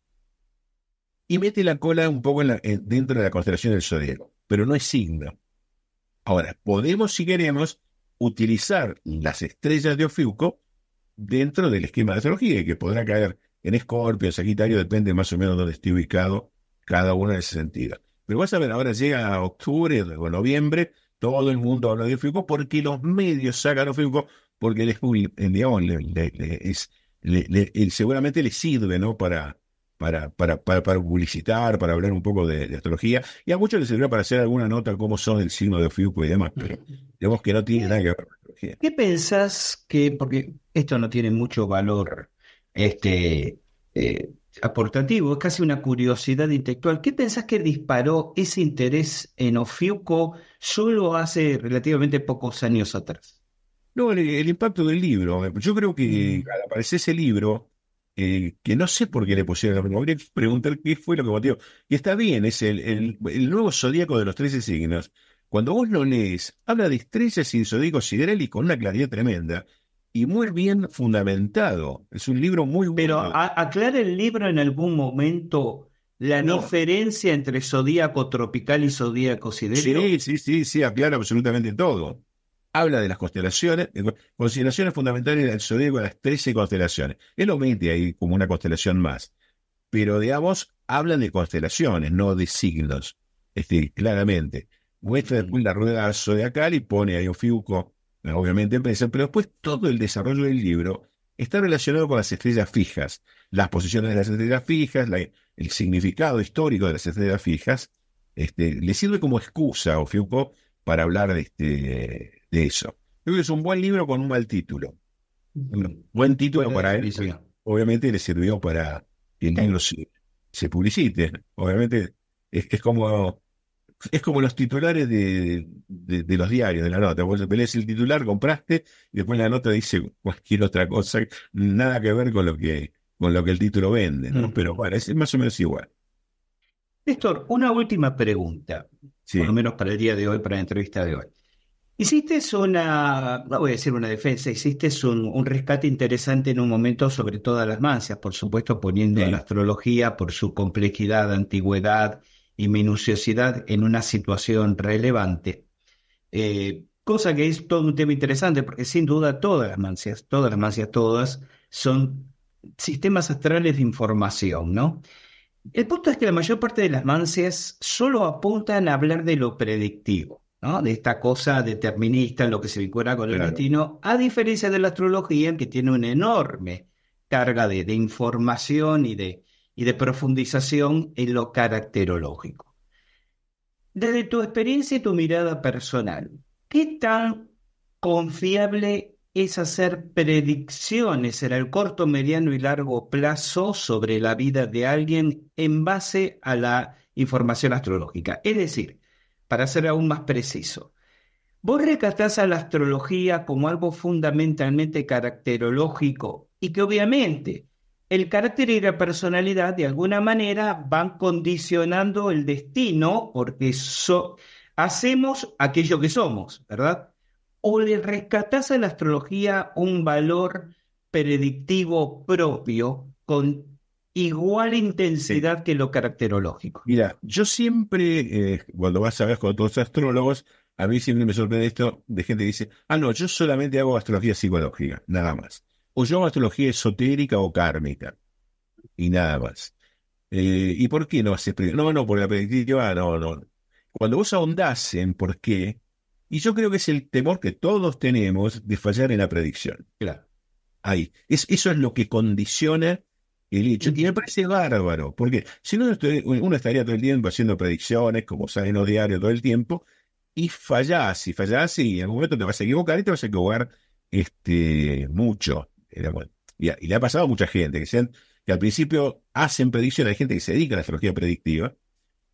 y mete la cola un poco dentro de la constelación del zodiaco, pero no es signo. Ahora, podemos, si queremos, utilizar las estrellas de Ofiuco dentro del esquema de astrología, que podrá caer en Escorpio, Sagitario, depende más o menos de dónde esté ubicado cada uno de ese sentido. Pero vas a ver, ahora llega octubre o noviembre, todo el mundo habla de Ofiuco porque los medios sacan Ofiuco, porque les, digamos, seguramente le sirve ¿no? para, para, para, para, publicitar, para hablar un poco de, astrología, y a muchos les sirvió para hacer alguna nota cómo son el signo de Ofiuco y demás, pero digamos que no tiene nada que ver con astrología. ¿Qué pensás que, porque esto no tiene mucho valor este, eh, aportativo, es casi una curiosidad intelectual, ¿qué pensás que disparó ese interés en Ofiuco solo hace relativamente pocos años atrás? No, el, el impacto del libro. Yo creo que mm. al aparecer ese libro, eh, que no sé por qué le pusieron la pregunta, Habría que preguntar qué fue lo que motivó. Y está bien, es el, nuevo zodíaco de los Trece signos. Cuando vos lo lees, habla de estrellas sin zodíaco sideral con una claridad tremenda y muy bien fundamentado. Es un libro muy bueno. Pero aclara el libro en algún momento la diferencia entre zodíaco tropical y zodíaco sideral. Sí, sí, sí, sí, aclara absolutamente todo habla de las constelaciones, consideraciones fundamentales del zodíaco las 13 constelaciones. Él y ahí como una constelación más, pero digamos, hablan de constelaciones, no de signos, claramente. Muestra la rueda zodiacal y pone ahí un fiuco, obviamente presencia. pero después todo el desarrollo del libro está relacionado con las estrellas fijas, las posiciones de las estrellas fijas, el significado histórico de las estrellas fijas, este, le sirve como excusa a Fiuco para hablar de este, de eso. Creo que es un buen libro con un mal título. buen título para él. Obviamente le sirvió para que el libro se, publicite. Obviamente es, como es como los titulares de, los diarios, de la nota. Vos lees el titular, compraste, y después la nota dice cualquier otra cosa, nada que ver con lo que, con lo que el título vende, Pero bueno, es más o menos igual. Néstor, una última pregunta, por lo menos para el día de hoy, para la entrevista de hoy. Hiciste una, no voy a decir una defensa, hiciste un, rescate interesante en un momento sobre todas las mancias, por supuesto poniendo la astrología por su complejidad, antigüedad y minuciosidad en una situación relevante. Eh, cosa que es todo un tema interesante, porque sin duda todas las mancias, todas las mancias, todas, son sistemas astrales de información, ¿no? El punto es que la mayor parte de las mancias solo apuntan a hablar de lo predictivo de esta cosa determinista en lo que se vincula con el destino... latino, a diferencia de la astrología, que tiene una enorme carga de, información y de, y de profundización en lo caracterológico. Desde tu experiencia y tu mirada personal, ¿qué tan confiable es hacer predicciones en el corto, mediano y largo plazo sobre la vida de alguien en base a la información astrológica? Es decir, para ser aún más preciso. Vos recatás a la astrología como algo fundamentalmente caracterológico y que obviamente el carácter y la personalidad de alguna manera van condicionando el destino porque hacemos aquello que somos, ¿verdad? O le rescatás a la astrología un valor predictivo propio con igual intensidad que lo caracterológico. Mira, yo siempre, eh, cuando vas a ver con otros astrólogos, a mí siempre me sorprende esto de gente que dice, ah, no, yo solamente hago astrología psicológica, nada más. O yo hago astrología esotérica o kármica, y nada más. Eh, ¿Y por qué no haces No, no, por la predictiva, ah, no, no. Cuando vos ahondás en por qué, y yo creo que es el temor que todos tenemos de fallar en la predicción. Claro. Ahí. Es, eso es lo que condiciona y me parece bárbaro, porque si no, uno estaría todo el tiempo haciendo predicciones, como salen los diarios todo el tiempo, y fallás, y fallás, y en algún momento te vas a equivocar y te vas a equivocar este, mucho. Y, le ha pasado a mucha gente, que, que al principio hacen predicciones, hay gente que se dedica a la astrología predictiva,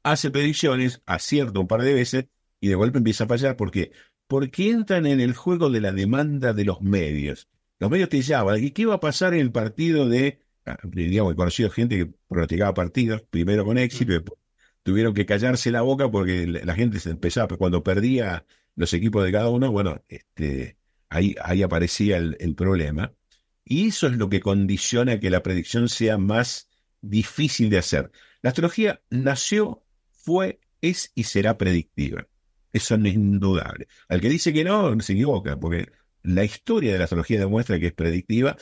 hace predicciones, acierta un par de veces, y de golpe empieza a fallar. ¿Por qué? Porque entran en el juego de la demanda de los medios. Los medios te llaman, ¿y qué va a pasar en el partido de digamos, conocido gente que practicaba partidos, primero con éxito, mm. tuvieron que callarse la boca porque la gente se empezaba, pero pues, cuando perdía los equipos de cada uno, bueno, este, ahí, ahí aparecía el, el problema. Y eso es lo que condiciona que la predicción sea más difícil de hacer. La astrología nació, fue, es y será predictiva. Eso no es indudable. Al que dice que no, se equivoca, porque la historia de la astrología demuestra que es predictiva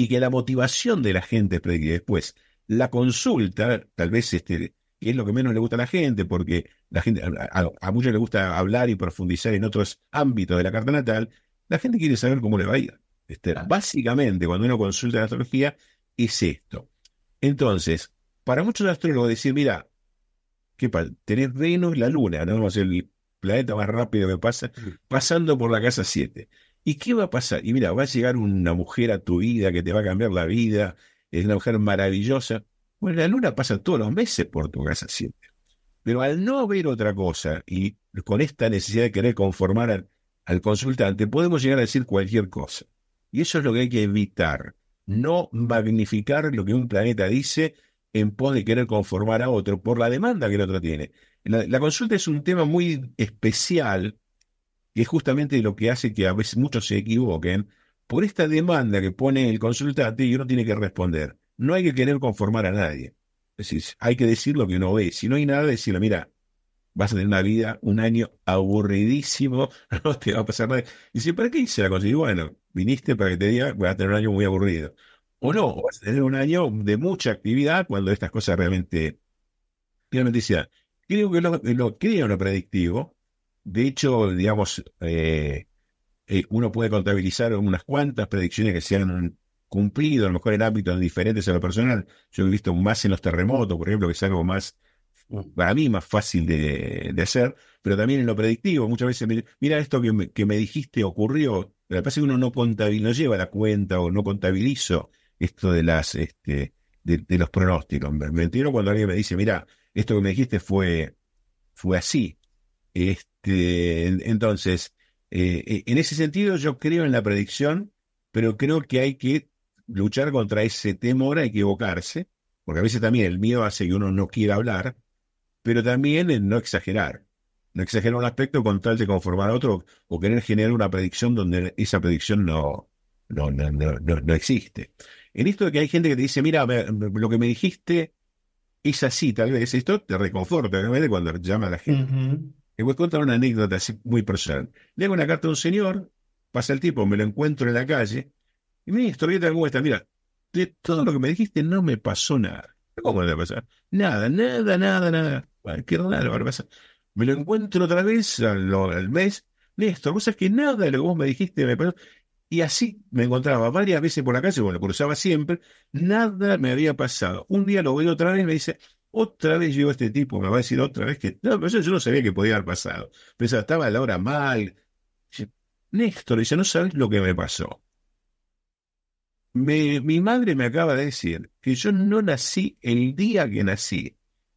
y que la motivación de la gente es previa después la consulta, tal vez este, que es lo que menos le gusta a la gente, porque la gente, a, muchos le gusta hablar y profundizar en otros ámbitos de la carta natal, la gente quiere saber cómo le va a ir. Este, básicamente, cuando uno consulta la astrología, es esto. Entonces, para muchos astrólogos decir, mira, ¿qué pasa? Tenés Venus, la Luna, ¿no? a el planeta más rápido que pasa, pasando por la casa 7. ¿Y qué va a pasar? Y mira, va a llegar una mujer a tu vida que te va a cambiar la vida, es una mujer maravillosa. Bueno, la luna pasa todos los meses por tu casa siempre. Pero al no ver otra cosa y con esta necesidad de querer conformar al, consultante, podemos llegar a decir cualquier cosa. Y eso es lo que hay que evitar. No magnificar lo que un planeta dice en pos de querer conformar a otro por la demanda que el otro tiene. la consulta es un tema muy especial que es justamente lo que hace que a veces muchos se equivoquen por esta demanda que pone el consultante y uno tiene que responder. No hay que querer conformar a nadie. Es decir, hay que decir lo que uno ve. Si no hay nada, decirle, mira, vas a tener una vida, un año aburridísimo, no te va a pasar nada. Y si ¿para qué hice la cosa? bueno, viniste para que te diga, voy a tener un año muy aburrido. O no, vas a tener un año de mucha actividad cuando estas cosas realmente, realmente sean. Creo que lo, lo, creo lo predictivo, de hecho, digamos, eh, eh, uno puede contabilizar unas cuantas predicciones que se han cumplido, a lo mejor en ámbitos diferentes a lo personal. Yo he visto más en los terremotos, por ejemplo, que es algo más, mm. para mí, más fácil de, hacer, pero también en lo predictivo. Muchas veces, mira, esto que me, que dijiste ocurrió. la que pasa es que uno no, no lleva la cuenta o no contabilizo esto de las este, de, los pronósticos. Me, entiendo cuando alguien me dice, mira, esto que me dijiste fue, fue así. Este, entonces, eh, e, en ese sentido yo creo en la predicción, pero creo que hay que luchar contra ese temor a equivocarse, porque a veces también el miedo hace que uno no quiera hablar, pero también en no exagerar. No exagerar un aspecto con tal de conformar a otro o querer generar una predicción donde esa predicción no, no, no, no, existe. En esto de que hay gente que te dice, mira, lo que me dijiste es así, tal vez esto te reconforta, ¿no? cuando llama a la gente. Les voy a contar una anécdota así muy personal. Le hago una carta a un señor, pasa el tipo, me lo encuentro en la calle, y me dice, te está? Mira, de todo lo que me dijiste no me pasó nada. ¿Cómo te va a pasar? Nada, nada, nada, nada. Bueno, qué raro, me pasa. Me lo encuentro otra vez al, mes. Néstor, vos es que nada de lo que vos me dijiste me pasó. Y así me encontraba varias veces por la calle, bueno, lo cruzaba siempre, nada me había pasado. Un día lo veo otra vez y me dice, otra vez llegó este tipo, me va a decir otra vez que. No, yo, no sabía que podía haber pasado. Pensaba, estaba la hora mal. Néstor, dice, no sabes lo que me pasó. mi madre me acaba de decir que yo no nací el día que nací,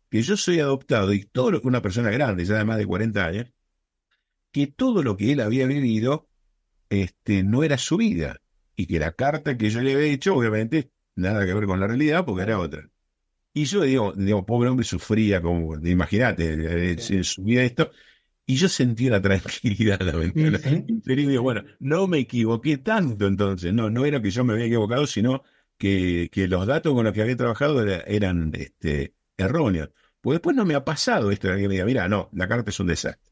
que yo soy adoptado y todo que una persona grande, ya de más de 40 años, que todo lo que él había vivido este, no era su vida y que la carta que yo le había hecho, obviamente, nada que ver con la realidad porque era otra. Y yo digo, digo, pobre hombre sufría, como, imagínate, en su vida esto. Y yo sentí la tranquilidad la ventana. digo, bueno, no me equivoqué tanto entonces. No, no era que yo me había equivocado, sino que, que los datos con los que había trabajado eran este, erróneos. Pues después no me ha pasado esto de que me diga, mira, no, la carta es un desastre.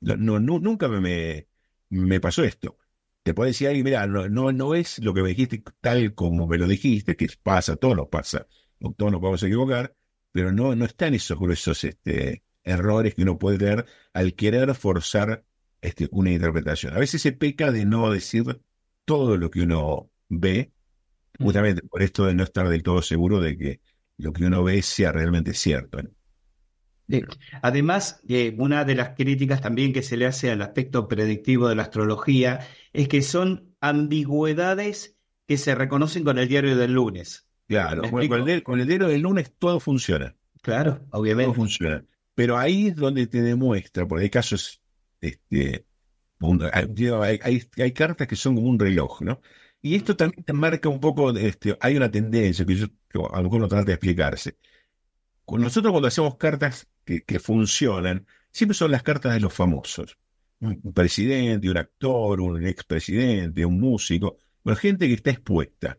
No, nunca me, me pasó esto te puede decir alguien, mira, no, no, no es lo que me dijiste tal como me lo dijiste, que pasa, todo nos pasa todos nos vamos a equivocar, pero no, no están esos gruesos este, errores que uno puede tener al querer forzar este, una interpretación. A veces se peca de no decir todo lo que uno ve, mm. justamente por esto de no estar del todo seguro de que lo que uno ve sea realmente cierto. además, eh, una de las críticas también que se le hace al aspecto predictivo de la astrología es que son ambigüedades que se reconocen con el diario del lunes. Claro, con, el, dedo del lunes todo funciona. Claro, obviamente. Todo funciona. Pero ahí es donde te demuestra, porque hay casos, este, hay, cartas que son como un reloj, ¿no? Y esto también te marca un poco, este, hay una tendencia que yo trata de explicarse. Con nosotros cuando hacemos cartas que, funcionan, siempre son las cartas de los famosos. Un presidente, un actor, un expresidente, un músico, bueno, gente que está expuesta.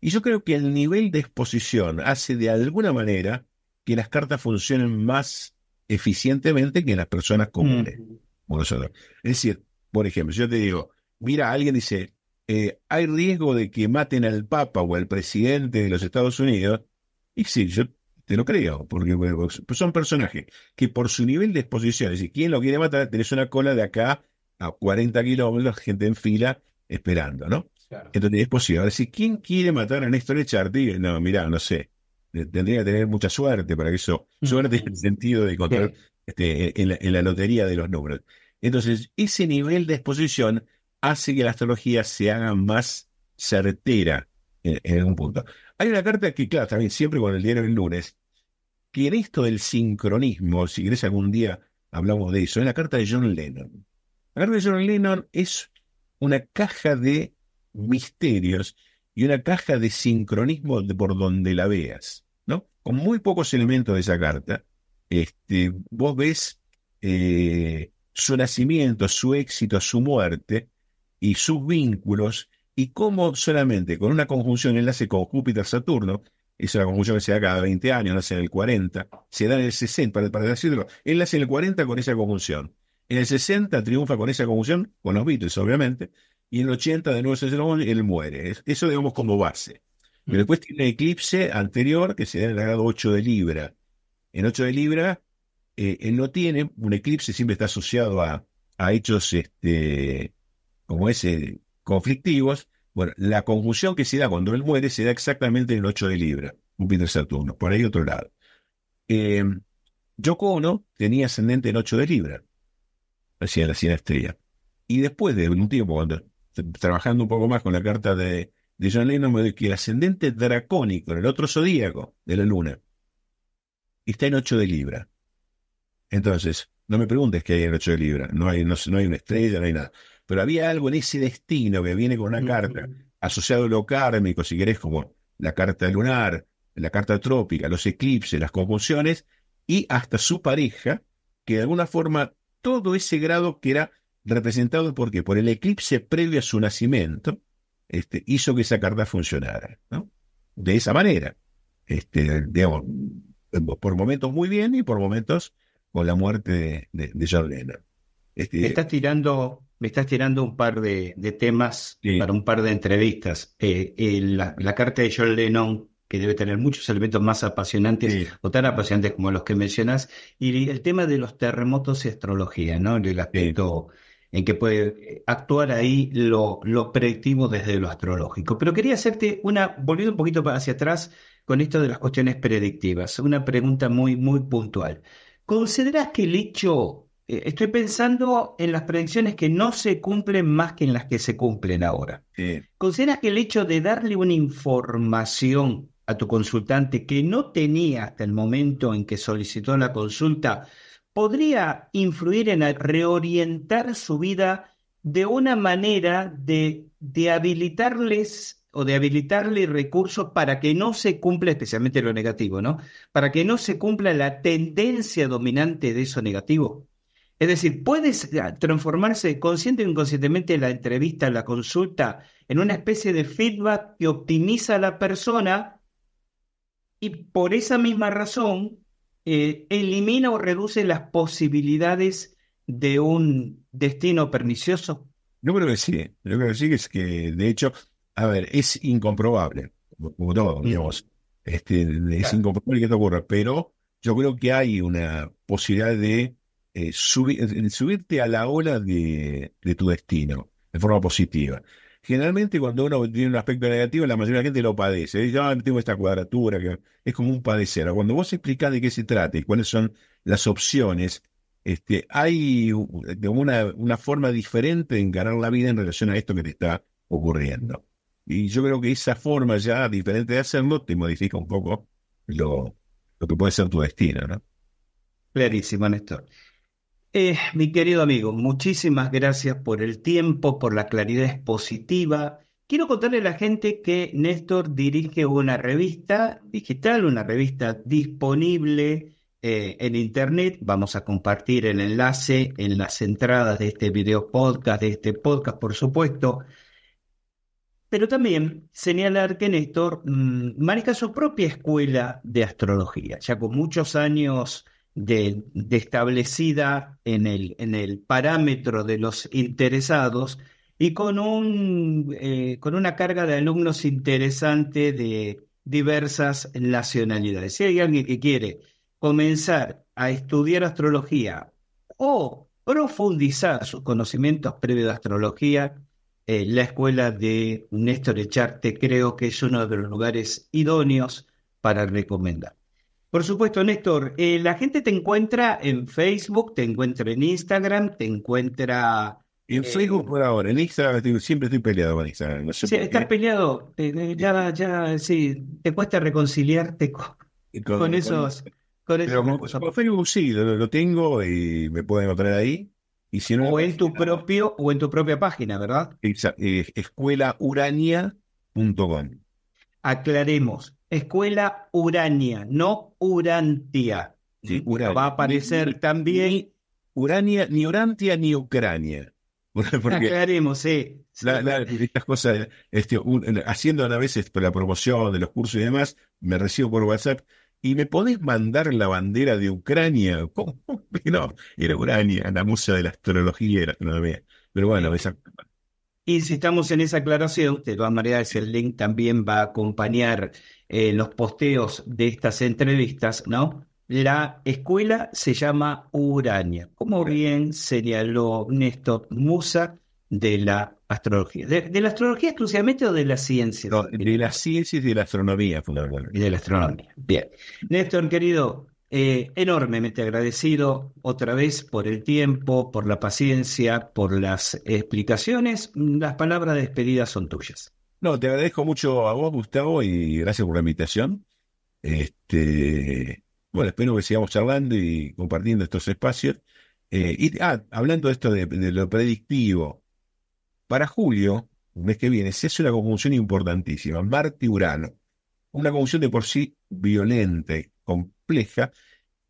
Y yo creo que el nivel de exposición hace de alguna manera que las cartas funcionen más eficientemente que las personas comunes. Es decir, por ejemplo, yo te digo, mira, alguien dice, eh, hay riesgo de que maten al Papa o al presidente de los Estados Unidos. Y sí, yo te lo creo, porque son personajes que por su nivel de exposición, es decir, ¿quién lo quiere matar? Tenés una cola de acá a 40 kilómetros, gente en fila esperando, ¿no? Entonces es posible. Ahora, ¿quién quiere matar a Néstor Echarti. No, mirá, no sé. Tendría que tener mucha suerte para que eso. Mm. Suerte en el sentido de encontrar este, en, la, lotería de los números. Entonces, ese nivel de exposición hace que la astrología se haga más certera en, en, algún punto. Hay una carta que, claro, también siempre con el diario del lunes, que en esto del sincronismo, si querés algún día hablamos de eso, es la carta de John Lennon. La carta de John Lennon es una caja de misterios y una caja de sincronismo de por donde la veas, ¿no? Con muy pocos elementos de esa carta, este, vos ves eh, su nacimiento, su éxito, su muerte y sus vínculos y cómo solamente con una conjunción enlace con Júpiter-Saturno, es la conjunción que se da cada 20 años, nace en el 40, se da en el 60, para, decirlo, enlace en el 40 con esa conjunción. En el 60 triunfa con esa conjunción, con los Beatles, obviamente, y en el 80 de nuevo se él muere. Eso debemos como base. Pero mm. después tiene un eclipse anterior que se da en el grado 8 de Libra. En 8 de Libra, eh, él no tiene, un eclipse siempre está asociado a, hechos este, como ese, eh, conflictivos. Bueno, la confusión que se da cuando él muere se da exactamente en el 8 de Libra, Júpiter-Saturno, por ahí otro lado. Eh, tenía ascendente en 8 de Libra, hacia la estrella. Y después de un tiempo, cuando trabajando un poco más con la carta de, de John Lennon, me que el ascendente dracónico, el otro zodíaco de la luna, está en 8 de Libra. Entonces, no me preguntes qué hay en 8 de Libra, no hay, no, hay una estrella, no hay nada. Pero había algo en ese destino que viene con una carta, asociado a lo kármico, si querés, como la carta lunar, la carta trópica, los eclipses, las convulsiones, y hasta su pareja, que de alguna forma todo ese grado que era representado por Por el eclipse previo a su nacimiento, este, hizo que esa carta funcionara, ¿no? De esa manera. Este, digamos, por momentos muy bien y por momentos con la muerte de, John Lennon. Este, me, estás tirando, estás tirando un par de, temas para un par de entrevistas. Eh, eh, la, carta de John Lennon, que debe tener muchos elementos más apasionantes o tan apasionantes como los que mencionas, y el tema de los terremotos y astrología, ¿no? El aspecto en que puede eh, actuar ahí lo, predictivo desde lo astrológico. Pero quería hacerte una, volviendo un poquito hacia atrás con esto de las cuestiones predictivas, una pregunta muy, muy puntual. ¿Consideras que el hecho, eh, estoy pensando en las predicciones que no se cumplen más que en las que se cumplen ahora, ¿consideras que el hecho de darle una información a tu consultante que no tenía hasta el momento en que solicitó la consulta, podría influir en reorientar su vida de una manera de, habilitarles o de habilitarle recursos para que no se cumpla, especialmente lo negativo, ¿no? Para que no se cumpla la tendencia dominante de eso negativo. Es decir, puedes ah, transformarse consciente o inconscientemente la entrevista, la consulta, en una especie de feedback que optimiza a la persona y por esa misma razón eh, elimina o reduce las posibilidades de un destino pernicioso? Yo creo que sí, yo creo que sí, es que de hecho, a ver, es incomprobable, como todo, digamos, este, es incomprobable que esto ocurra, pero yo creo que hay una posibilidad de eh, subirte a la ola de tu destino de forma positiva. Generalmente cuando uno tiene un aspecto negativo, la mayoría de la gente lo padece. Yo ah, tengo esta cuadratura, que es como un padecer. Cuando vos explicás de qué se trata y cuáles son las opciones, este, hay una, forma diferente de encarar la vida en relación a esto que te está ocurriendo. Y yo creo que esa forma ya diferente de hacerlo te modifica un poco lo, lo que puede ser tu destino, ¿no? Clarísimo, Néstor. Eh, mi querido amigo, muchísimas gracias por el tiempo, por la claridad expositiva. Quiero contarle a la gente que Néstor dirige una revista digital, una revista disponible eh, en Internet. Vamos a compartir el enlace en las entradas de este video podcast, de este podcast, por supuesto. Pero también señalar que Néstor mm, maneja su propia escuela de astrología, ya con muchos años de, establecida en el, parámetro de los interesados y con, eh, con una carga de alumnos interesante de diversas nacionalidades. Si hay alguien que quiere comenzar a estudiar astrología o profundizar sus conocimientos previos de astrología, eh, la escuela de Néstor Echarte creo que es uno de los lugares idóneos para recomendar. Por supuesto, Néstor, eh, la gente te encuentra en Facebook, te encuentra en Instagram, te encuentra... En eh, Facebook por ahora, en Instagram siempre estoy peleado con Instagram. sí, estás peleado, ya, ya, sí, te cuesta reconciliarte con, esos... pero, Facebook sí, lo, tengo y me pueden encontrar ahí. o, en tu propio, o en tu propia página, ¿verdad? Exacto, escuelaurania.com. Aclaremos, Escuela Urania, no Urantia. Mm, va a aparecer también. Urania, ni Urantia ni Ucrania. Aclaremos, sí. estas cosas, este, haciendo a veces este, la promoción de los cursos y demás, me recibo por WhatsApp y me podés mandar la bandera de Ucrania. ¿Cómo? No, era Urania, la musa de la astrología y Pero bueno, esa... Y si estamos en esa aclaración, de todas maneras el link también va a acompañar eh, los posteos de estas entrevistas, ¿no? La escuela se llama Urania, como bien señaló Néstor Musa de la astrología. ¿De, la astrología exclusivamente o de la ciencia? de la ciencia y de la astronomía, fundamentalmente. Y de la astronomía. Bien. Néstor, querido, eh, enormemente agradecido otra vez por el tiempo, por la paciencia, por las explicaciones. Las palabras de despedida son tuyas. No, te agradezco mucho a vos, Gustavo, y gracias por la invitación. Este, bueno, espero que sigamos charlando y compartiendo estos espacios. Eh, y ah, hablando de esto de, lo predictivo, para julio, un mes que viene, se hace una conjunción importantísima, Marte y Urano. Una conjunción de por sí violenta, compleja,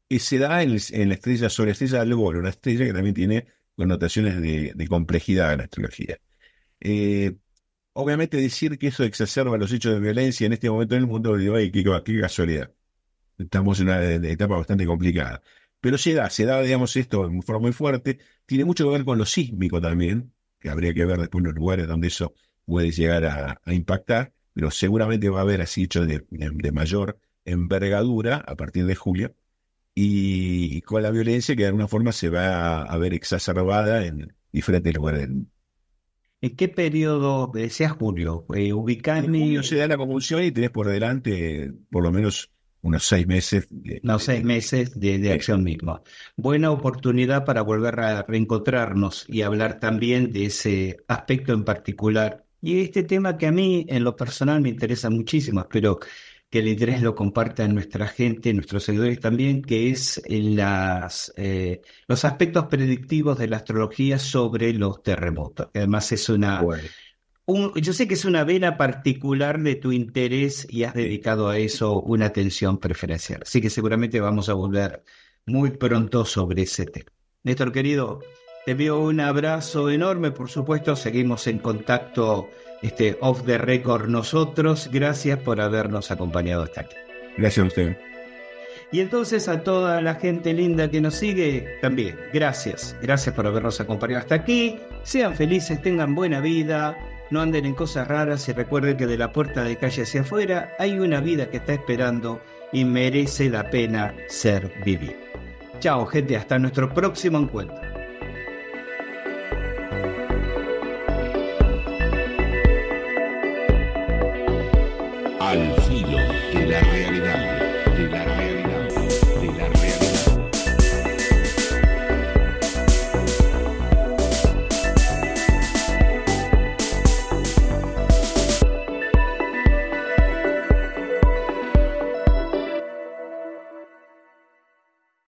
que se da en, la estrella sobre estrella del Bolo, una estrella que también tiene connotaciones de, complejidad en la astrología. Eh, obviamente decir que eso exacerba los hechos de violencia en este momento en el mundo, digo, ay, qué, casualidad. Estamos en una e-, e-, etapa bastante complicada. Pero se da, se da, digamos, esto de forma muy fuerte. Tiene mucho que ver con lo sísmico también, que habría que ver después los lugares donde eso puede llegar a, impactar, pero seguramente va a haber así hechos de, de mayor envergadura a partir de julio y con la violencia que de alguna forma se va a ver exacerbada en diferentes lugares ¿En qué periodo, decías Julio, eh, ubicarme? se da la convulsión y tenés por delante por lo menos unos seis meses. De, unos seis meses de, de acción misma. Buena oportunidad para volver a reencontrarnos y hablar también de ese aspecto en particular. Y este tema que a mí en lo personal me interesa muchísimo, espero que el interés lo comparta nuestra gente, nuestros seguidores también, que es las, eh, los aspectos predictivos de la astrología sobre los terremotos. Además es una... yo sé que es una vena particular de tu interés y has dedicado a eso una atención preferencial. Así que seguramente vamos a volver muy pronto sobre ese tema. Néstor querido, te envío un abrazo enorme, por supuesto, seguimos en contacto este off the record nosotros. Gracias por habernos acompañado hasta aquí. Gracias a usted. Y entonces a toda la gente linda que nos sigue, también, gracias. Gracias por habernos acompañado hasta aquí. Sean felices, tengan buena vida, no anden en cosas raras y recuerden que de la puerta de calle hacia afuera hay una vida que está esperando y merece la pena ser vivida. Chao gente, hasta nuestro próximo encuentro.